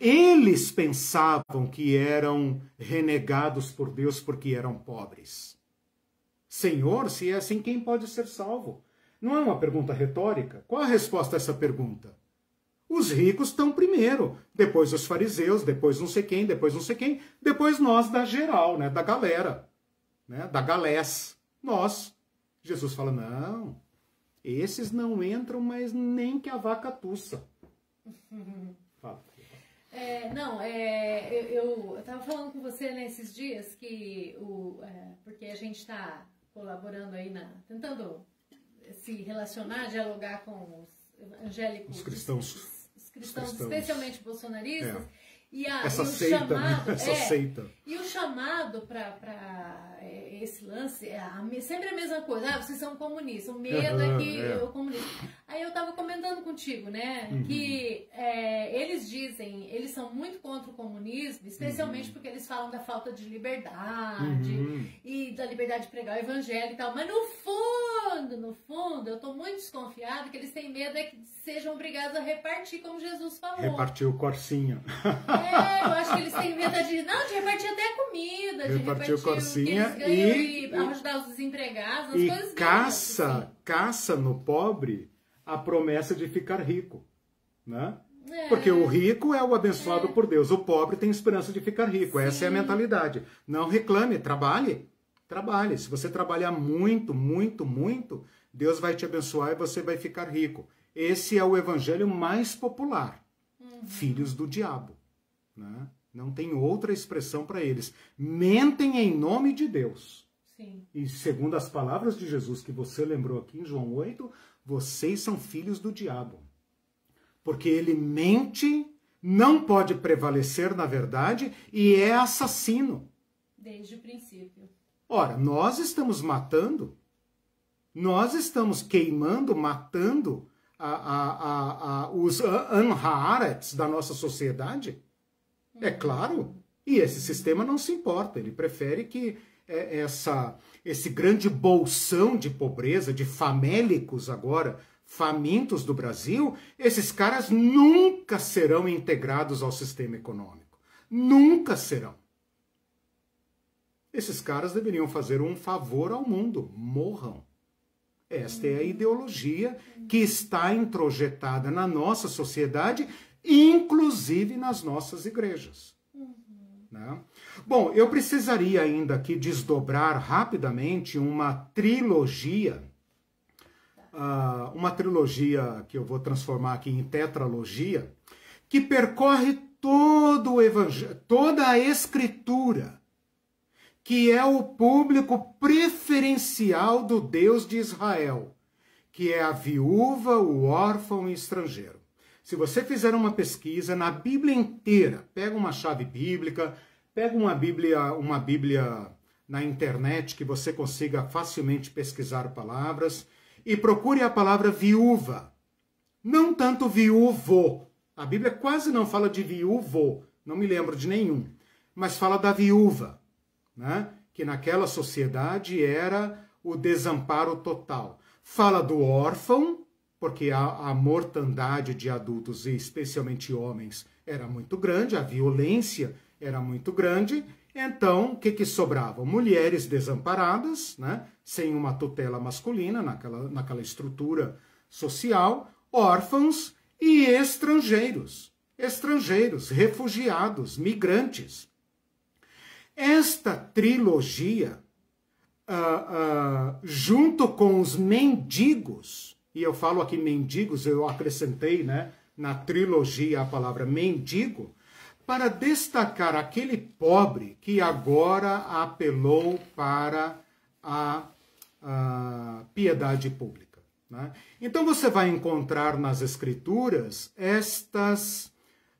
Eles pensavam que eram renegados por Deus porque eram pobres. Senhor, se é assim, quem pode ser salvo? Não é uma pergunta retórica? Qual a resposta a essa pergunta? Os ricos estão primeiro, depois os fariseus, depois não sei quem, depois não sei quem, depois nós da geral, né, da galera, né, da galés, nós. Jesus fala: "Não. Esses não entram, mas nem que a vaca tussa." Fala. É, não, é, eu, eu tava falando com você nesses né, dias que o, é, porque a gente está colaborando aí na. tentando se relacionar, dialogar com os evangélicos. Os cristãos. Os, os cristãos, cristãos. especialmente bolsonaristas. É. E a, essa e seita, né? chamado, é, essa seita. E o chamado para é, esse lance é a, sempre a mesma coisa. Ah, vocês são comunistas. O medo uhum, é que é. eu comunista. Aí eu estava comentando contigo, né? Uhum. Que é, eles dizem, eles são muito contra o comunismo, especialmente uhum. porque eles falam da falta de liberdade uhum. e da liberdade de pregar o evangelho e tal. Mas no fundo, no fundo, eu estou muito desconfiada que eles têm medo é que sejam obrigados a repartir, como Jesus falou. Repartir o corcinho. É, eu acho que eles têm medo de. Não, de repartir até a comida, repartir de repartir o corcinha e, e, ajudar os desempregados, as e coisas. Caça, assim. caça no pobre a promessa de ficar rico, né? É. Porque o rico é o abençoado é. por Deus, o pobre tem esperança de ficar rico. Sim. Essa é a mentalidade. Não reclame, trabalhe. Trabalhe. Se você trabalhar muito, muito, muito, Deus vai te abençoar e você vai ficar rico. Esse é o evangelho mais popular. Uhum. Filhos do diabo. Né? Não tem outra expressão para eles. Mentem em nome de Deus. Sim. E segundo as palavras de Jesus que você lembrou aqui em João 8, vocês são filhos do diabo. Porque ele mente, não pode prevalecer na verdade e é assassino. Desde o princípio. Ora, nós estamos matando, nós estamos queimando, matando a, a, a, os anhaarets da nossa sociedade. É uhum. claro. E esse sistema não se importa, ele prefere que é essa, esse grande bolsão de pobreza, de famélicos agora, famintos do Brasil, esses caras nunca serão integrados ao sistema econômico. Nunca serão. Esses caras deveriam fazer um favor ao mundo. Morram. Esta é a ideologia que está introjetada na nossa sociedade, inclusive nas nossas igrejas. Uhum. Né? Bom, eu precisaria ainda aqui desdobrar rapidamente uma trilogia, uh, uma trilogia que eu vou transformar aqui em tetralogia, que percorre todo o evangelho, toda a escritura, que é o público preferencial do Deus de Israel, que é a viúva, o órfão e o estrangeiro. Se você fizer uma pesquisa na Bíblia inteira, pega uma chave bíblica, Pega uma Bíblia, uma Bíblia na internet que você consiga facilmente pesquisar palavras e procure a palavra viúva. Não tanto viúvo. A Bíblia quase não fala de viúvo, não me lembro de nenhum, mas fala da viúva, né? que naquela sociedade era o desamparo total. Fala do órfão, porque a, a mortandade de adultos, e especialmente homens, era muito grande, a violência era muito grande, então o que, que sobrava? Mulheres desamparadas, né, sem uma tutela masculina naquela, naquela estrutura social, órfãos e estrangeiros, estrangeiros, refugiados, migrantes. Esta trilogia, uh, uh, junto com os mendigos, e eu falo aqui mendigos, eu acrescentei né, na trilogia a palavra mendigo, para destacar aquele pobre que agora apelou para a, a piedade pública. Né? Então você vai encontrar nas escrituras estas,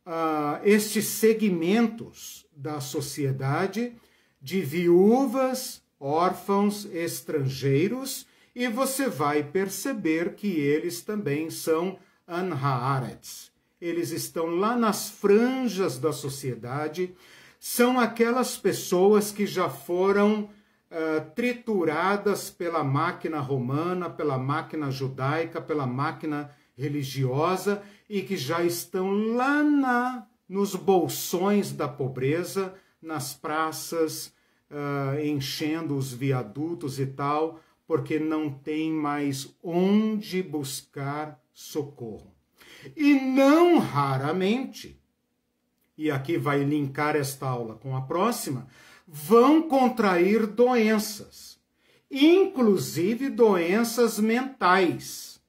uh, estes segmentos da sociedade de viúvas, órfãos, estrangeiros, e você vai perceber que eles também são anhaarets, eles estão lá nas franjas da sociedade, são aquelas pessoas que já foram uh, trituradas pela máquina romana, pela máquina judaica, pela máquina religiosa e que já estão lá na, nos bolsões da pobreza, nas praças, uh, enchendo os viadutos e tal, porque não tem mais onde buscar socorro. E não raramente, e aqui vai linkar esta aula com a próxima, vão contrair doenças, inclusive doenças mentais.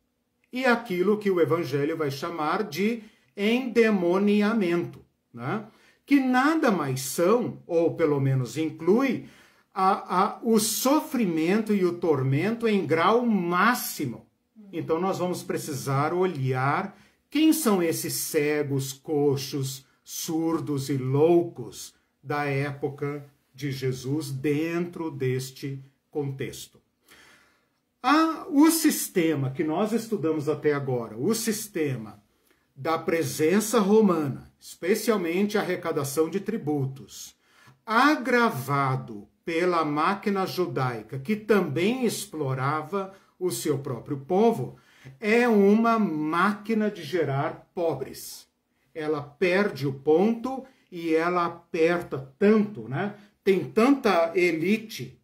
E aquilo que o evangelho vai chamar de endemoniamento, né? que nada mais são, ou pelo menos inclui, a, a, o sofrimento e o tormento em grau máximo. Então nós vamos precisar olhar quem são esses cegos, coxos, surdos e loucos da época de Jesus dentro deste contexto? Ah, o sistema que nós estudamos até agora, o sistema da presença romana, especialmente a arrecadação de tributos, agravado pela máquina judaica, que também explorava o seu próprio povo, é uma máquina de gerar pobres. Ela perde o ponto e ela aperta tanto, né? Tem tanta elite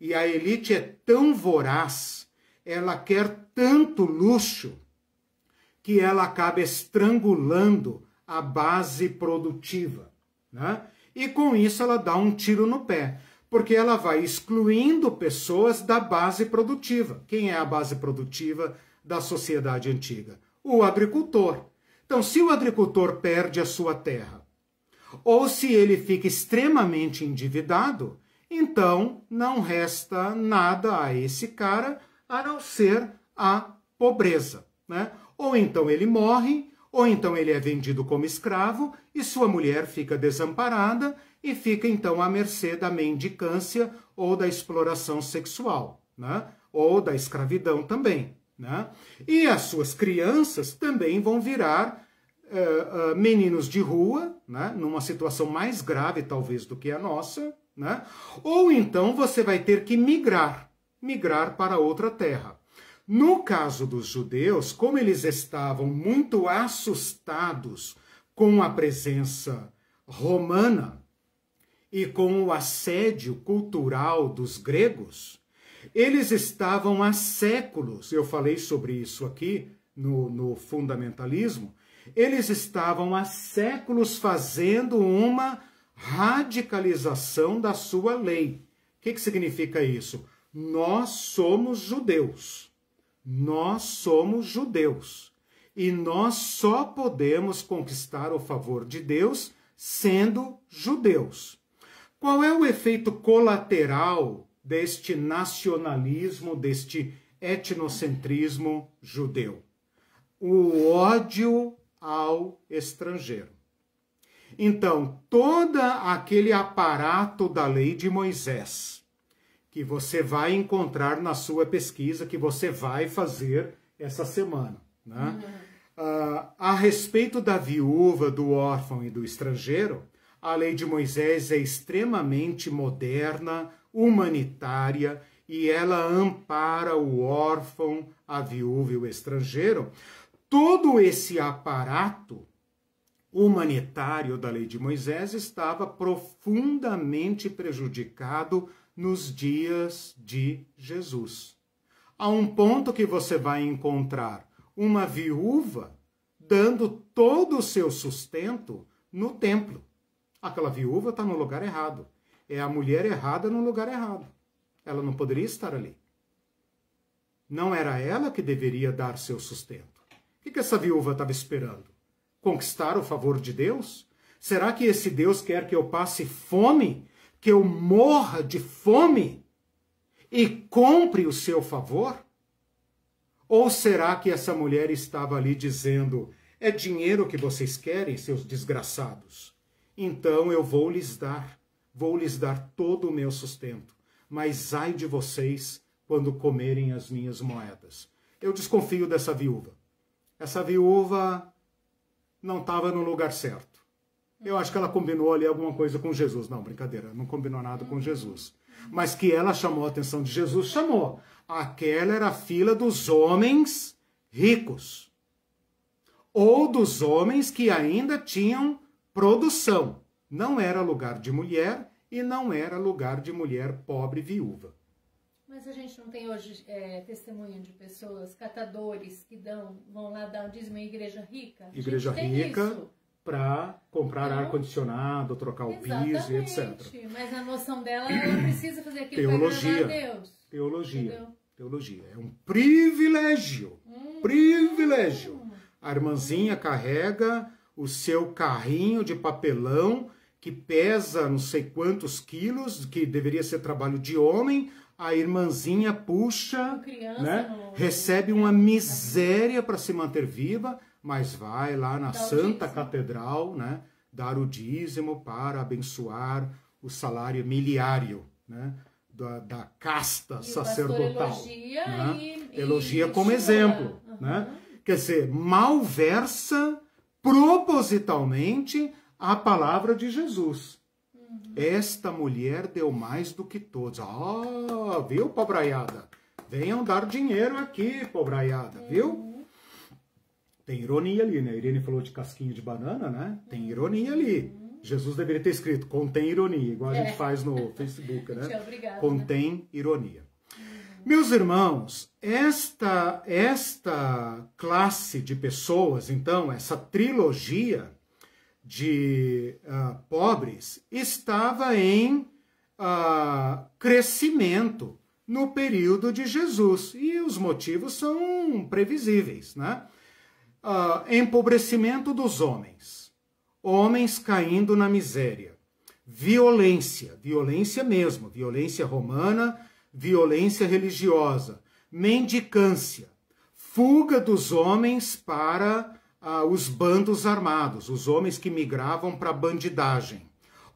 e a elite é tão voraz, ela quer tanto luxo que ela acaba estrangulando a base produtiva, né? E com isso ela dá um tiro no pé, porque ela vai excluindo pessoas da base produtiva. Quem é a base produtiva da sociedade antiga? O agricultor. Então, se o agricultor perde a sua terra, ou se ele fica extremamente endividado, então não resta nada a esse cara a não ser a pobreza. Né? Ou então ele morre, ou então ele é vendido como escravo e sua mulher fica desamparada e fica então à mercê da mendicância ou da exploração sexual, né? ou da escravidão também. Né? E as suas crianças também vão virar uh, uh, meninos de rua, né? numa situação mais grave talvez do que a nossa, né? ou então você vai ter que migrar, migrar para outra terra. No caso dos judeus, como eles estavam muito assustados com a presença romana e com o assédio cultural dos gregos, eles estavam há séculos, eu falei sobre isso aqui no, no fundamentalismo, eles estavam há séculos fazendo uma radicalização da sua lei. O que, que significa isso? Nós somos judeus. Nós somos judeus. E nós só podemos conquistar o favor de Deus sendo judeus. Qual é o efeito colateral deste nacionalismo, deste etnocentrismo judeu. O ódio ao estrangeiro. Então, todo aquele aparato da lei de Moisés, que você vai encontrar na sua pesquisa, que você vai fazer essa semana, né? Uhum. Uh, a respeito da viúva, do órfão e do estrangeiro, a lei de Moisés é extremamente moderna, humanitária e ela ampara o órfão, a viúva e o estrangeiro. Todo esse aparato humanitário da lei de Moisés estava profundamente prejudicado nos dias de Jesus. A um ponto que você vai encontrar uma viúva dando todo o seu sustento no templo. Aquela viúva está no lugar errado é a mulher errada no lugar errado. Ela não poderia estar ali. Não era ela que deveria dar seu sustento. O que essa viúva estava esperando? Conquistar o favor de Deus? Será que esse Deus quer que eu passe fome? Que eu morra de fome? E compre o seu favor? Ou será que essa mulher estava ali dizendo: é dinheiro que vocês querem, seus desgraçados? Então eu vou lhes dar vou lhes dar todo o meu sustento, mas ai de vocês quando comerem as minhas moedas. Eu desconfio dessa viúva. Essa viúva não estava no lugar certo. Eu acho que ela combinou ali alguma coisa com Jesus. Não, brincadeira, não combinou nada com Jesus. Mas que ela chamou a atenção de Jesus, chamou. Aquela era a fila dos homens ricos. Ou dos homens que ainda tinham produção. Não era lugar de mulher e não era lugar de mulher pobre viúva. Mas a gente não tem hoje é, testemunho de pessoas, catadores, que dão, vão lá dar um dízimo em igreja rica? Igreja rica para comprar então, ar-condicionado, trocar o piso, etc. Mas a noção dela, ela precisa fazer aquilo teologia, para Deus. Teologia. Entendeu? Teologia. É um privilégio. Hum, privilégio. A irmãzinha carrega o seu carrinho de papelão que pesa não sei quantos quilos, que deveria ser trabalho de homem, a irmãzinha puxa, né? recebe uma miséria para se manter viva, mas vai lá na Santa Catedral, né? dar o dízimo para abençoar o salário miliário, né? Da, da casta e sacerdotal. Elogia, né? e, e como chora. exemplo. Uhum. Né? Quer dizer, malversa propositalmente a palavra de Jesus. Esta mulher deu mais do que todos. Ah, viu, pobraiada? Venham dar dinheiro aqui, pobraiada, uhum. viu? Tem ironia ali, né? A Irene falou de casquinha de banana, né? Tem ironia ali. Jesus deveria ter escrito, contém ironia, igual a é. gente faz no Facebook, né? né? contém né? ironia. Meus irmãos, esta, esta classe de pessoas, então, essa trilogia, de uh, pobres estava em uh, crescimento no período de Jesus. E os motivos são previsíveis, né? Uh, empobrecimento dos homens, homens caindo na miséria, violência, violência mesmo, violência romana, violência religiosa, mendicância, fuga dos homens para ah, os bandos armados, os homens que migravam para a bandidagem,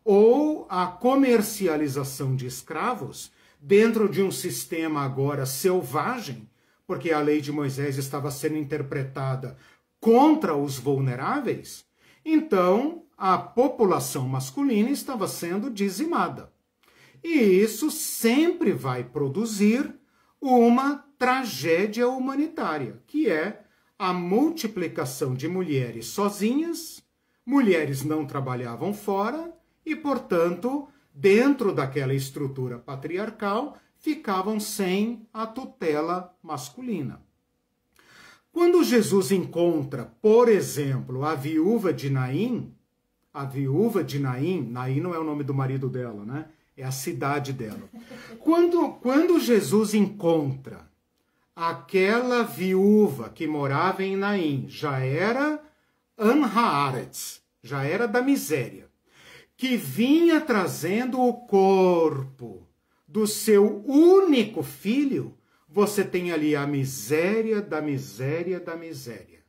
ou a comercialização de escravos dentro de um sistema agora selvagem, porque a lei de Moisés estava sendo interpretada contra os vulneráveis, então a população masculina estava sendo dizimada. E isso sempre vai produzir uma tragédia humanitária, que é a multiplicação de mulheres sozinhas, mulheres não trabalhavam fora e, portanto, dentro daquela estrutura patriarcal, ficavam sem a tutela masculina. Quando Jesus encontra, por exemplo, a viúva de Naim, a viúva de Naim, Naim não é o nome do marido dela, né? É a cidade dela. Quando, quando Jesus encontra aquela viúva que morava em Naim já era Anhaaretz, já era da miséria, que vinha trazendo o corpo do seu único filho, você tem ali a miséria da miséria da miséria.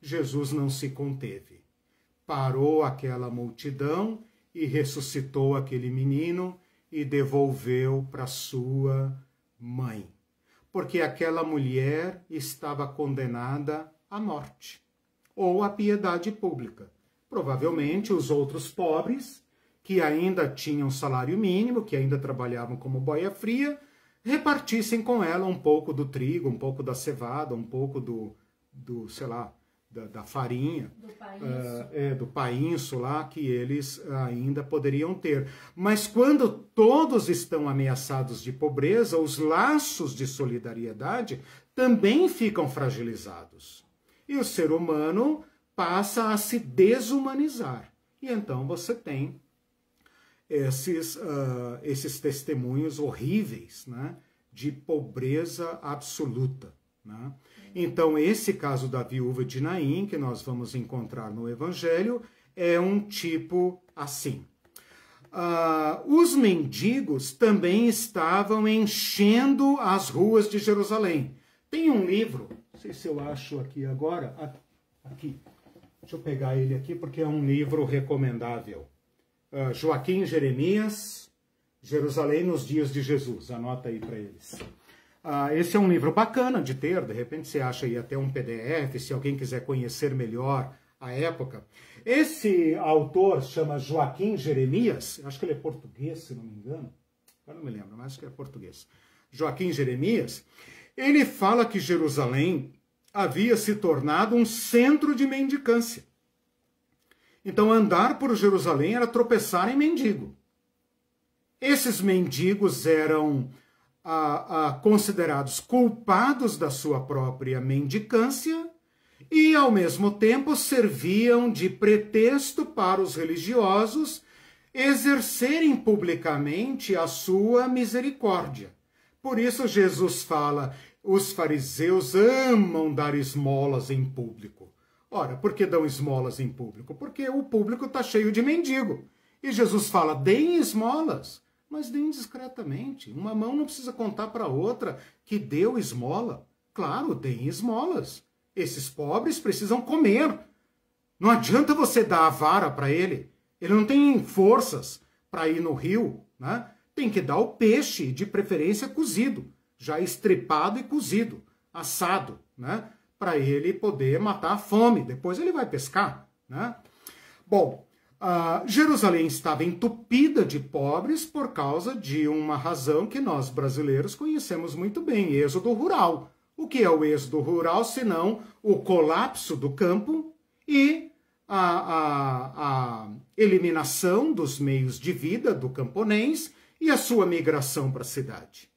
Jesus não se conteve. Parou aquela multidão e ressuscitou aquele menino e devolveu para sua mãe porque aquela mulher estava condenada à morte ou à piedade pública. Provavelmente os outros pobres, que ainda tinham salário mínimo, que ainda trabalhavam como boia fria, repartissem com ela um pouco do trigo, um pouco da cevada, um pouco do, do sei lá, da, da farinha, do painço. Eh, é, lá, que eles ainda poderiam ter. Mas quando todos estão ameaçados de pobreza, os laços de solidariedade também ficam fragilizados. E o ser humano passa a se desumanizar. E então você tem esses, uh, esses testemunhos horríveis né, de pobreza absoluta. Né? Então, esse caso da viúva de Naim, que nós vamos encontrar no Evangelho, é um tipo assim. Uh, os mendigos também estavam enchendo as ruas de Jerusalém. Tem um livro, não sei se eu acho aqui agora, aqui. Deixa eu pegar ele aqui porque é um livro recomendável. Uh, Joaquim Jeremias, Jerusalém nos dias de Jesus. Anota aí para eles. Ah, esse é um livro bacana de ter, de repente você acha aí até um PDF, se alguém quiser conhecer melhor a época. Esse autor chama Joaquim Jeremias, acho que ele é português, se não me engano, agora não me lembro, mas acho que é português. Joaquim Jeremias, ele fala que Jerusalém havia se tornado um centro de mendicância. Então, andar por Jerusalém era tropeçar em mendigo. Esses mendigos eram a, a, considerados culpados da sua própria mendicância e, ao mesmo tempo, serviam de pretexto para os religiosos exercerem publicamente a sua misericórdia. Por isso, Jesus fala: os fariseus amam dar esmolas em público. Ora, por que dão esmolas em público? Porque o público está cheio de mendigo. E Jesus fala: deem esmolas mas deem discretamente. Uma mão não precisa contar para outra que deu esmola. Claro, deem esmolas. Esses pobres precisam comer. Não adianta você dar a vara para ele. Ele não tem forças para ir no rio, né? Tem que dar o peixe, de preferência cozido, já estripado e cozido, assado, né? Para ele poder matar a fome. Depois ele vai pescar, né? Bom, ah, Jerusalém estava entupida de pobres por causa de uma razão que nós brasileiros conhecemos muito bem: êxodo rural. O que é o êxodo rural senão o colapso do campo e a, a, a eliminação dos meios de vida do camponês e a sua migração para a cidade?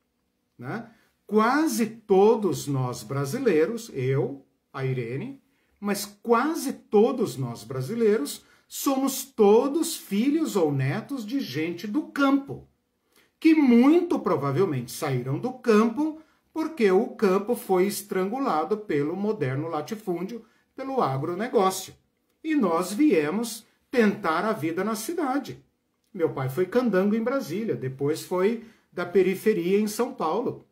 Né? Quase todos nós brasileiros, eu, a Irene, mas quase todos nós brasileiros somos todos filhos ou netos de gente do campo, que muito provavelmente saíram do campo porque o campo foi estrangulado pelo moderno latifúndio, pelo agronegócio. E nós viemos tentar a vida na cidade. Meu pai foi candango em Brasília, depois foi da periferia em São Paulo.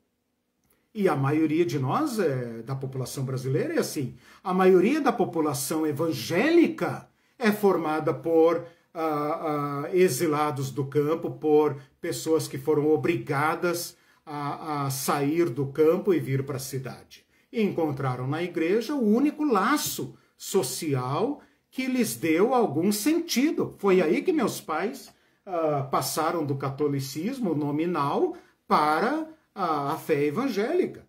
E a maioria de nós, é, da população brasileira, é assim. A maioria da população evangélica é formada por ah, ah, exilados do campo, por pessoas que foram obrigadas a, a sair do campo e vir para a cidade. E encontraram na igreja o único laço social que lhes deu algum sentido. Foi aí que meus pais ah, passaram do catolicismo nominal para a, a fé evangélica.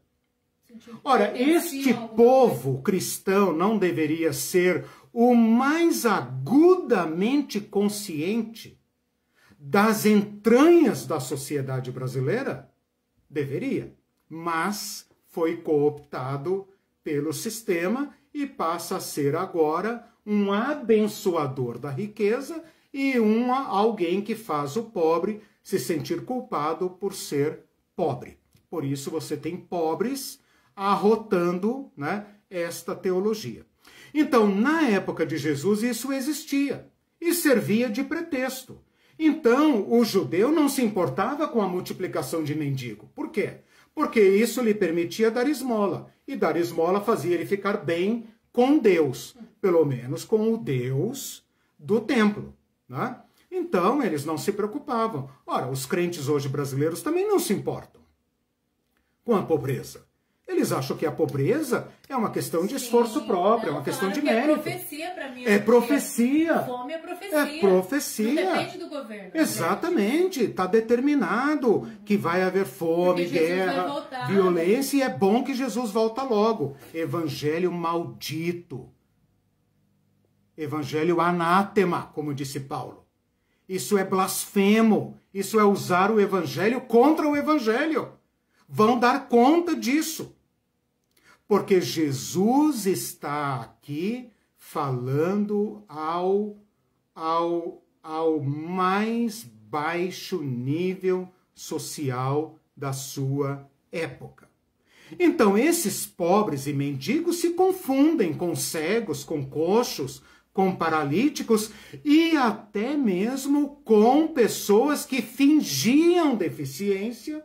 Ora, este povo cristão não deveria ser o mais agudamente consciente das entranhas da sociedade brasileira? Deveria, mas foi cooptado pelo sistema e passa a ser agora um abençoador da riqueza e um alguém que faz o pobre se sentir culpado por ser pobre. Por isso você tem pobres arrotando né, esta teologia. Então, na época de Jesus, isso existia e servia de pretexto. Então, o judeu não se importava com a multiplicação de mendigo. Por quê? Porque isso lhe permitia dar esmola. E dar esmola fazia ele ficar bem com Deus, pelo menos com o Deus do templo. Né? Então, eles não se preocupavam. Ora, os crentes hoje brasileiros também não se importam com a pobreza. Eles acham que a pobreza é uma questão de esforço próprio, é uma questão de é mérito. É profecia para mim. É profecia. Fome é profecia. É profecia. Não depende do governo. Né? Exatamente. Está determinado que vai haver fome, guerra, violência. E é bom que Jesus volta logo. Evangelho maldito. Evangelho anátema, como disse Paulo. Isso é blasfemo. Isso é usar o evangelho contra o evangelho. Vão dar conta disso porque Jesus está aqui falando ao, ao, ao mais baixo nível social da sua época. Então, esses pobres e mendigos se confundem com cegos, com coxos, com paralíticos e até mesmo com pessoas que fingiam deficiência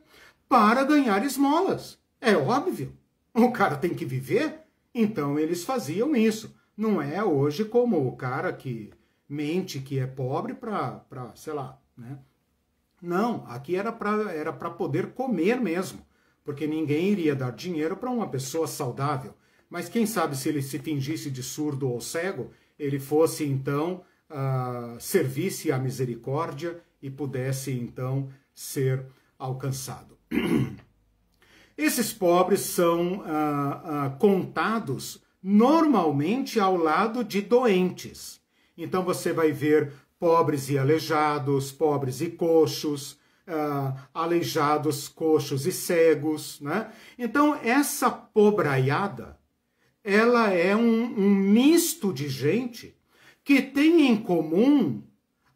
para ganhar esmolas. É óbvio. O cara tem que viver? Então eles faziam isso. Não é hoje como o cara que mente que é pobre para, sei lá, né? Não, aqui era para era poder comer mesmo, porque ninguém iria dar dinheiro para uma pessoa saudável. Mas quem sabe se ele se fingisse de surdo ou cego, ele fosse então uh, servisse à misericórdia e pudesse então ser alcançado. Esses pobres são ah, ah, contados normalmente ao lado de doentes. Então você vai ver pobres e aleijados, pobres e coxos, ah, aleijados, coxos e cegos. Né? Então essa pobraiada ela é um, um misto de gente que tem em comum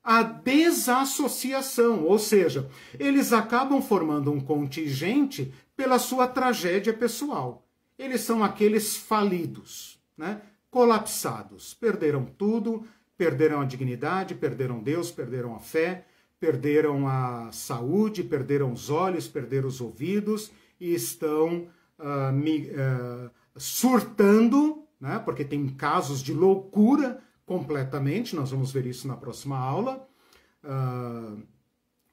a desassociação, ou seja, eles acabam formando um contingente pela sua tragédia pessoal. Eles são aqueles falidos, né? colapsados, perderam tudo, perderam a dignidade, perderam Deus, perderam a fé, perderam a saúde, perderam os olhos, perderam os ouvidos e estão uh, uh, surtando, né? porque tem casos de loucura completamente, nós vamos ver isso na próxima aula, uh,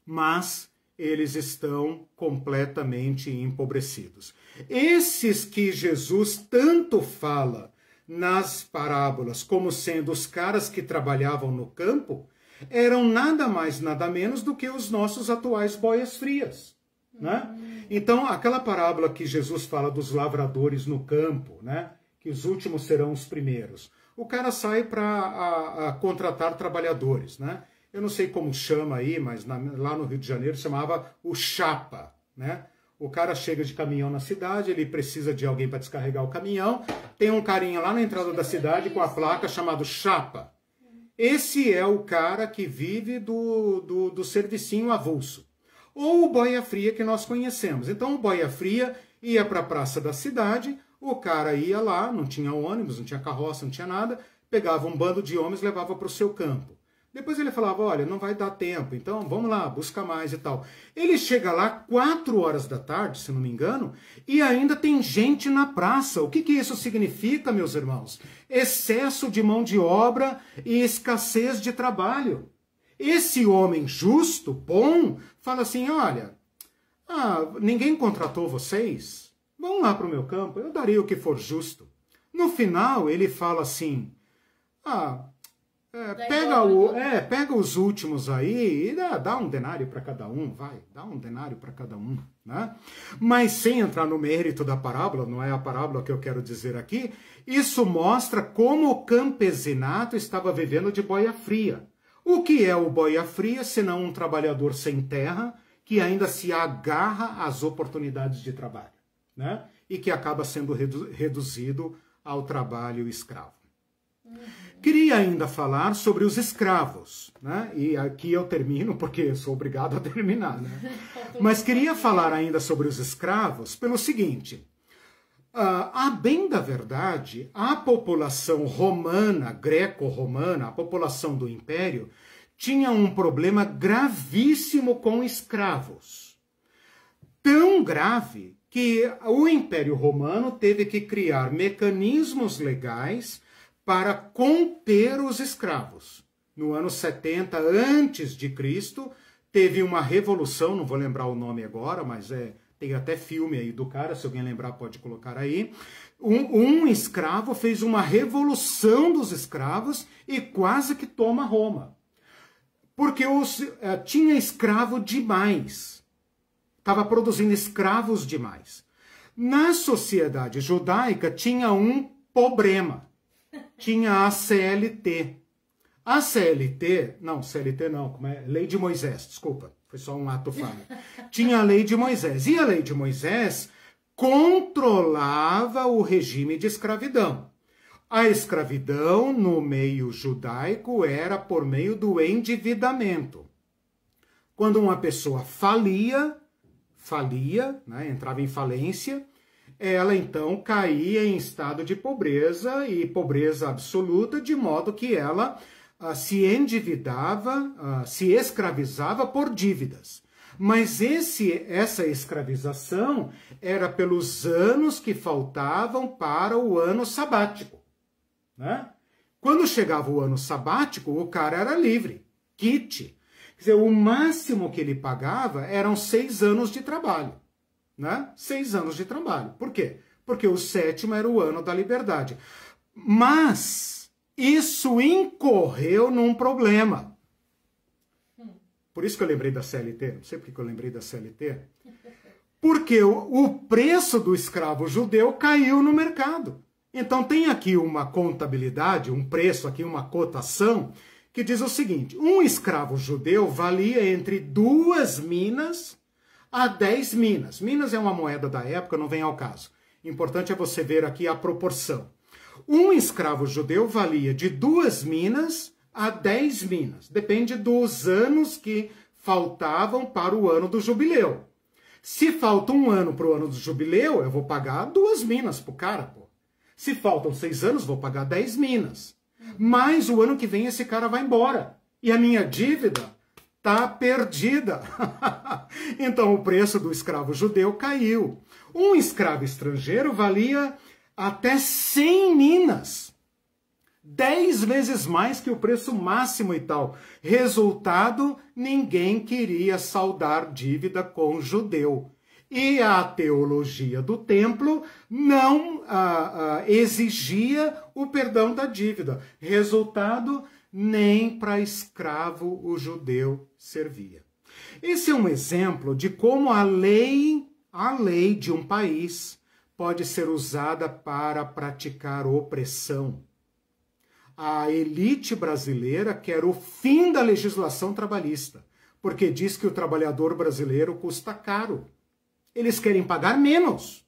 mas eles estão completamente empobrecidos. Esses que Jesus tanto fala nas parábolas como sendo os caras que trabalhavam no campo, eram nada mais, nada menos do que os nossos atuais boias frias. Né? Então, aquela parábola que Jesus fala dos lavradores no campo, né? que os últimos serão os primeiros. O cara sai para contratar trabalhadores, né? eu não sei como chama aí, mas na, lá no Rio de Janeiro chamava o chapa, né? O cara chega de caminhão na cidade, ele precisa de alguém para descarregar o caminhão. Tem um carinha lá na entrada da cidade com a placa chamado Chapa. Esse é o cara que vive do, do, do servicinho avulso. Ou o boia fria que nós conhecemos. Então o boia fria ia para a praça da cidade, o cara ia lá, não tinha ônibus, não tinha carroça, não tinha nada, pegava um bando de homens levava para o seu campo. Depois ele falava: olha, não vai dar tempo, então vamos lá, busca mais e tal. Ele chega lá 4 horas da tarde, se não me engano, e ainda tem gente na praça. O que, que isso significa, meus irmãos? Excesso de mão de obra e escassez de trabalho. Esse homem justo, bom, fala assim: olha, ah, ninguém contratou vocês? Vão lá para o meu campo, eu darei o que for justo. No final, ele fala assim: ah, é, pega, o, é, pega os últimos aí e dá, dá um denário para cada um, vai, dá um denário para cada um. Né? Mas sem entrar no mérito da parábola, não é a parábola que eu quero dizer aqui, isso mostra como o campesinato estava vivendo de boia fria. O que é o boia fria senão um trabalhador sem terra que ainda se agarra às oportunidades de trabalho né? e que acaba sendo redu reduzido ao trabalho escravo? Uhum. Queria ainda falar sobre os escravos, né? e aqui eu termino porque sou obrigado a terminar. Né? Mas queria falar ainda sobre os escravos pelo seguinte: uh, a bem da verdade, a população romana, greco-romana, a população do império, tinha um problema gravíssimo com escravos. Tão grave que o Império Romano teve que criar mecanismos legais para conter os escravos. No ano 70 antes de Cristo, teve uma revolução, não vou lembrar o nome agora, mas é tem até filme aí do cara, se alguém lembrar pode colocar aí. Um, um escravo fez uma revolução dos escravos e quase que toma Roma. Porque os, eh, tinha escravo demais. Estava produzindo escravos demais. Na sociedade judaica tinha um problema tinha a CLT. A CLT, não, CLT não, como é? Lei de Moisés, desculpa, foi só um ato falho. tinha a Lei de Moisés. E a Lei de Moisés controlava o regime de escravidão. A escravidão no meio judaico era por meio do endividamento. Quando uma pessoa falia, falia, né, entrava em falência, ela então caía em estado de pobreza e pobreza absoluta, de modo que ela ah, se endividava, ah, se escravizava por dívidas. Mas esse, essa escravização era pelos anos que faltavam para o ano sabático. Né? Quando chegava o ano sabático, o cara era livre, quite. Quer dizer, o máximo que ele pagava eram seis anos de trabalho né? Seis anos de trabalho. Por quê? Porque o sétimo era o ano da liberdade. Mas isso incorreu num problema. Por isso que eu lembrei da CLT, não sei porque que eu lembrei da CLT. Porque o preço do escravo judeu caiu no mercado. Então tem aqui uma contabilidade, um preço aqui, uma cotação, que diz o seguinte: um escravo judeu valia entre duas minas a 10 minas. Minas é uma moeda da época, não vem ao caso. Importante é você ver aqui a proporção. Um escravo judeu valia de duas minas a 10 minas. Depende dos anos que faltavam para o ano do jubileu. Se falta um ano para o ano do jubileu, eu vou pagar duas minas pro cara, pô. Se faltam seis anos, vou pagar dez minas. Mas o ano que vem esse cara vai embora. E a minha dívida está perdida. então o preço do escravo judeu caiu. Um escravo estrangeiro valia até 100 minas. 10 vezes mais que o preço máximo e tal. Resultado, ninguém queria saldar dívida com judeu. E a teologia do templo não ah, ah, exigia o perdão da dívida. Resultado, nem para escravo o judeu servia. Esse é um exemplo de como a lei, a lei de um país pode ser usada para praticar opressão. A elite brasileira quer o fim da legislação trabalhista, porque diz que o trabalhador brasileiro custa caro. Eles querem pagar menos.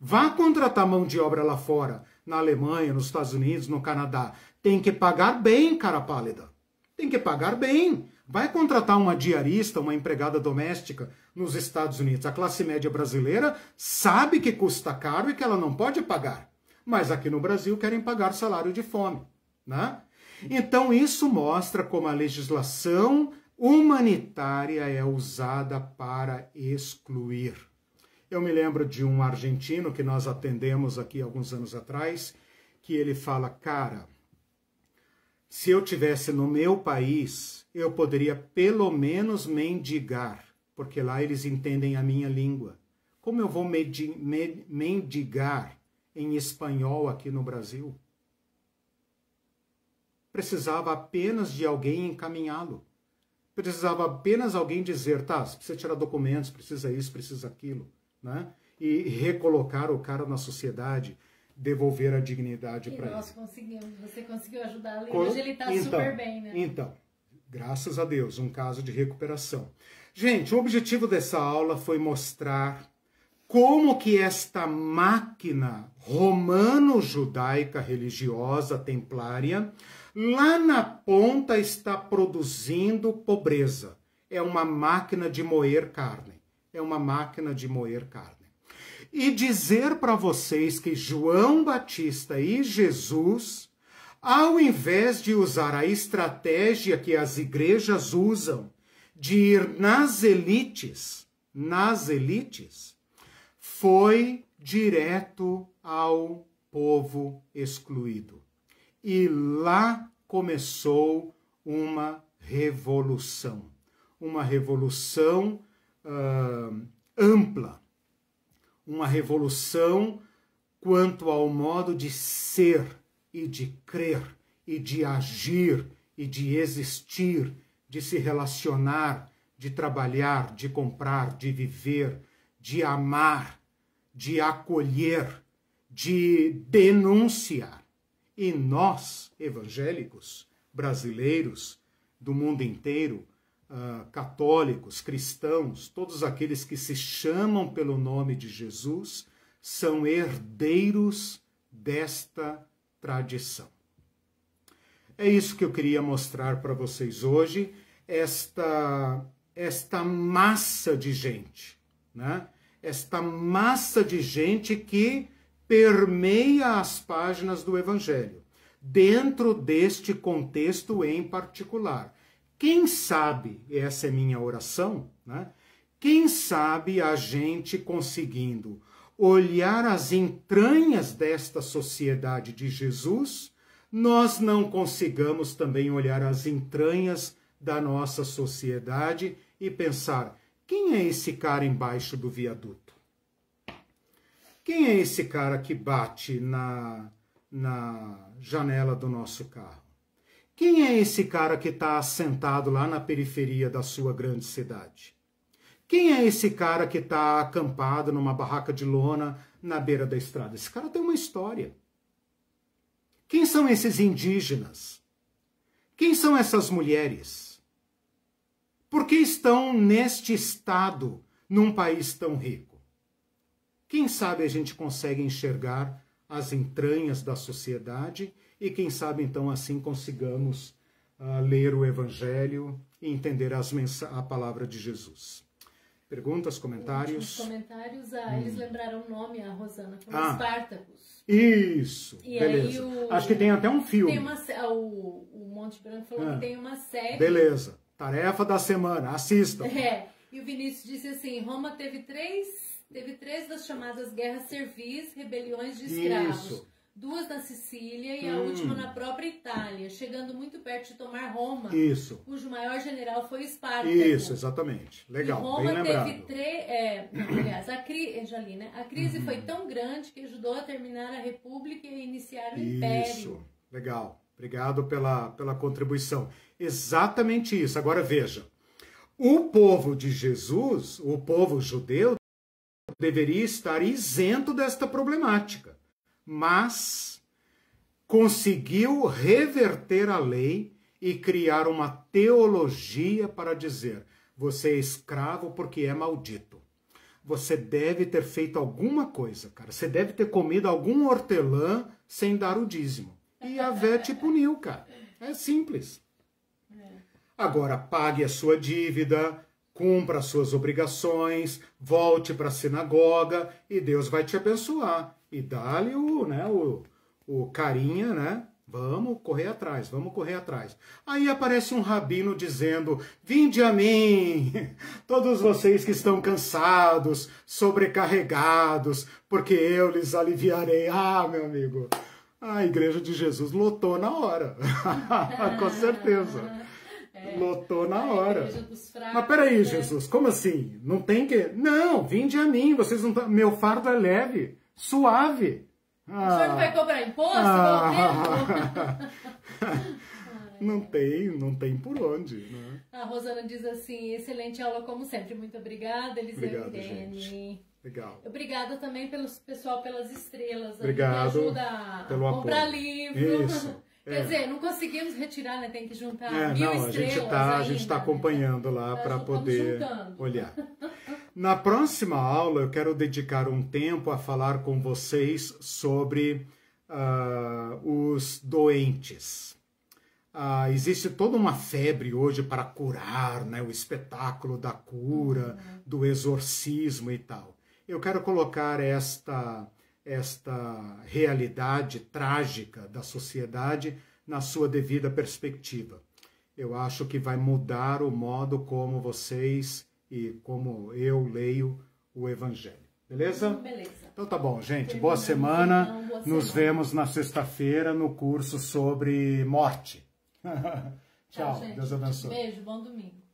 Vá contratar mão de obra lá fora, na Alemanha, nos Estados Unidos, no Canadá. Tem que pagar bem, cara pálida. Tem que pagar bem. Vai contratar uma diarista, uma empregada doméstica nos Estados Unidos. A classe média brasileira sabe que custa caro e que ela não pode pagar. Mas aqui no Brasil querem pagar salário de fome, né? Então isso mostra como a legislação humanitária é usada para excluir. Eu me lembro de um argentino que nós atendemos aqui alguns anos atrás, que ele fala, cara, se eu tivesse no meu país, eu poderia pelo menos mendigar, porque lá eles entendem a minha língua. Como eu vou mendigar em espanhol aqui no Brasil? Precisava apenas de alguém encaminhá-lo. Precisava apenas alguém dizer, tá, precisa tirar documentos, precisa isso, precisa aquilo, né? E recolocar o cara na sociedade, devolver a dignidade para ele. nós conseguimos, você conseguiu ajudar ele, hoje ele está então, super bem, né? Então, graças a Deus, um caso de recuperação. Gente, o objetivo dessa aula foi mostrar como que esta máquina romano-judaica religiosa templária lá na ponta está produzindo pobreza. É uma máquina de moer carne. É uma máquina de moer carne e dizer para vocês que João Batista e Jesus, ao invés de usar a estratégia que as igrejas usam de ir nas elites, nas elites, foi direto ao povo excluído. E lá começou uma revolução, uma revolução uh, ampla uma revolução quanto ao modo de ser e de crer e de agir e de existir, de se relacionar, de trabalhar, de comprar, de viver, de amar, de acolher, de denunciar. E nós, evangélicos brasileiros do mundo inteiro, uh, católicos, cristãos, todos aqueles que se chamam pelo nome de Jesus, são herdeiros desta tradição. É isso que eu queria mostrar para vocês hoje, esta, esta massa de gente, né? esta massa de gente que permeia as páginas do Evangelho, dentro deste contexto em particular. Quem sabe, essa é minha oração, né? Quem sabe a gente conseguindo olhar as entranhas desta sociedade de Jesus, nós não consigamos também olhar as entranhas da nossa sociedade e pensar: quem é esse cara embaixo do viaduto? Quem é esse cara que bate na, na janela do nosso carro? Quem é esse cara que está sentado lá na periferia da sua grande cidade? Quem é esse cara que está acampado numa barraca de lona na beira da estrada? Esse cara tem uma história. Quem são esses indígenas? Quem são essas mulheres? Por que estão neste estado, num país tão rico? Quem sabe a gente consegue enxergar as entranhas da sociedade e quem sabe então assim consigamos uh, ler o Evangelho e entender a palavra de Jesus. Perguntas, comentários? comentários, ah, hum. eles lembraram o nome, a Rosana, como ah, Espartacus. Isso, e beleza. O, Acho que tem até um filme. Uma, o, o, Monte Branco falou ah, que tem uma série. Beleza, tarefa da semana, assista. É, e o Vinícius disse assim, Roma teve três, teve três das chamadas guerras servis, rebeliões de escravos. Isso duas na Sicília e hum. a última na própria Itália, chegando muito perto de tomar Roma. Isso. Cujo maior general foi Esparta. Isso, exatamente. Legal, e Roma bem lembrado. teve três... É, aliás, a, cri, é, já li, né? a crise uhum. foi tão grande que ajudou a terminar a república e iniciar o isso. império. Isso, legal. Obrigado pela, pela contribuição. Exatamente isso. Agora veja. O povo de Jesus, o povo judeu, deveria estar isento desta problemática mas conseguiu reverter a lei e criar uma teologia para dizer: você é escravo porque é maldito. Você deve ter feito alguma coisa, cara. Você deve ter comido algum hortelã sem dar o dízimo. E a Vé te puniu, cara. É simples. Agora pague a sua dívida, cumpra as suas obrigações, volte para a sinagoga e Deus vai te abençoar e dá-lhe o, né, o, o carinha, né? Vamos correr atrás, vamos correr atrás. Aí aparece um rabino dizendo: Vinde a mim, todos vocês que estão cansados, sobrecarregados, porque eu lhes aliviarei. Ah, meu amigo, a igreja de Jesus lotou na hora, com certeza. É. Lotou na hora. Mas peraí, né? Jesus, como assim? Não tem que. Não, vinde a mim, vocês não. Meu fardo é leve suave. Ah, o senhor não vai cobrar imposto? Ah, não tem, não tem por onde. Né? A Rosana diz assim, excelente aula como sempre. Muito obrigada, Eliseu Obrigado, Irene. Legal. Obrigada também pelo pessoal pelas estrelas. Obrigado. Me ajuda a comprar apoio. livro. Isso. É. Quer dizer, não conseguimos retirar, né? Tem que juntar é, mil não, a gente está tá- a gente está né? acompanhando lá para poder juntando. olhar. Na próxima aula, eu quero dedicar um tempo a falar com vocês sobre uh, os doentes. Uh, existe toda uma febre hoje para curar, né? O espetáculo da cura, uhum. do exorcismo e tal. Eu quero colocar esta esta realidade trágica da sociedade na sua devida perspectiva. Eu acho que vai mudar o modo como vocês e como eu leio o Evangelho. Beleza? Beleza. Então tá bom, gente. Boa então, semana. Então, boa semana. Nos vemos na sexta-feira no curso sobre morte. Tchau. Tchau Deus abençoe. Beijo, bom domingo.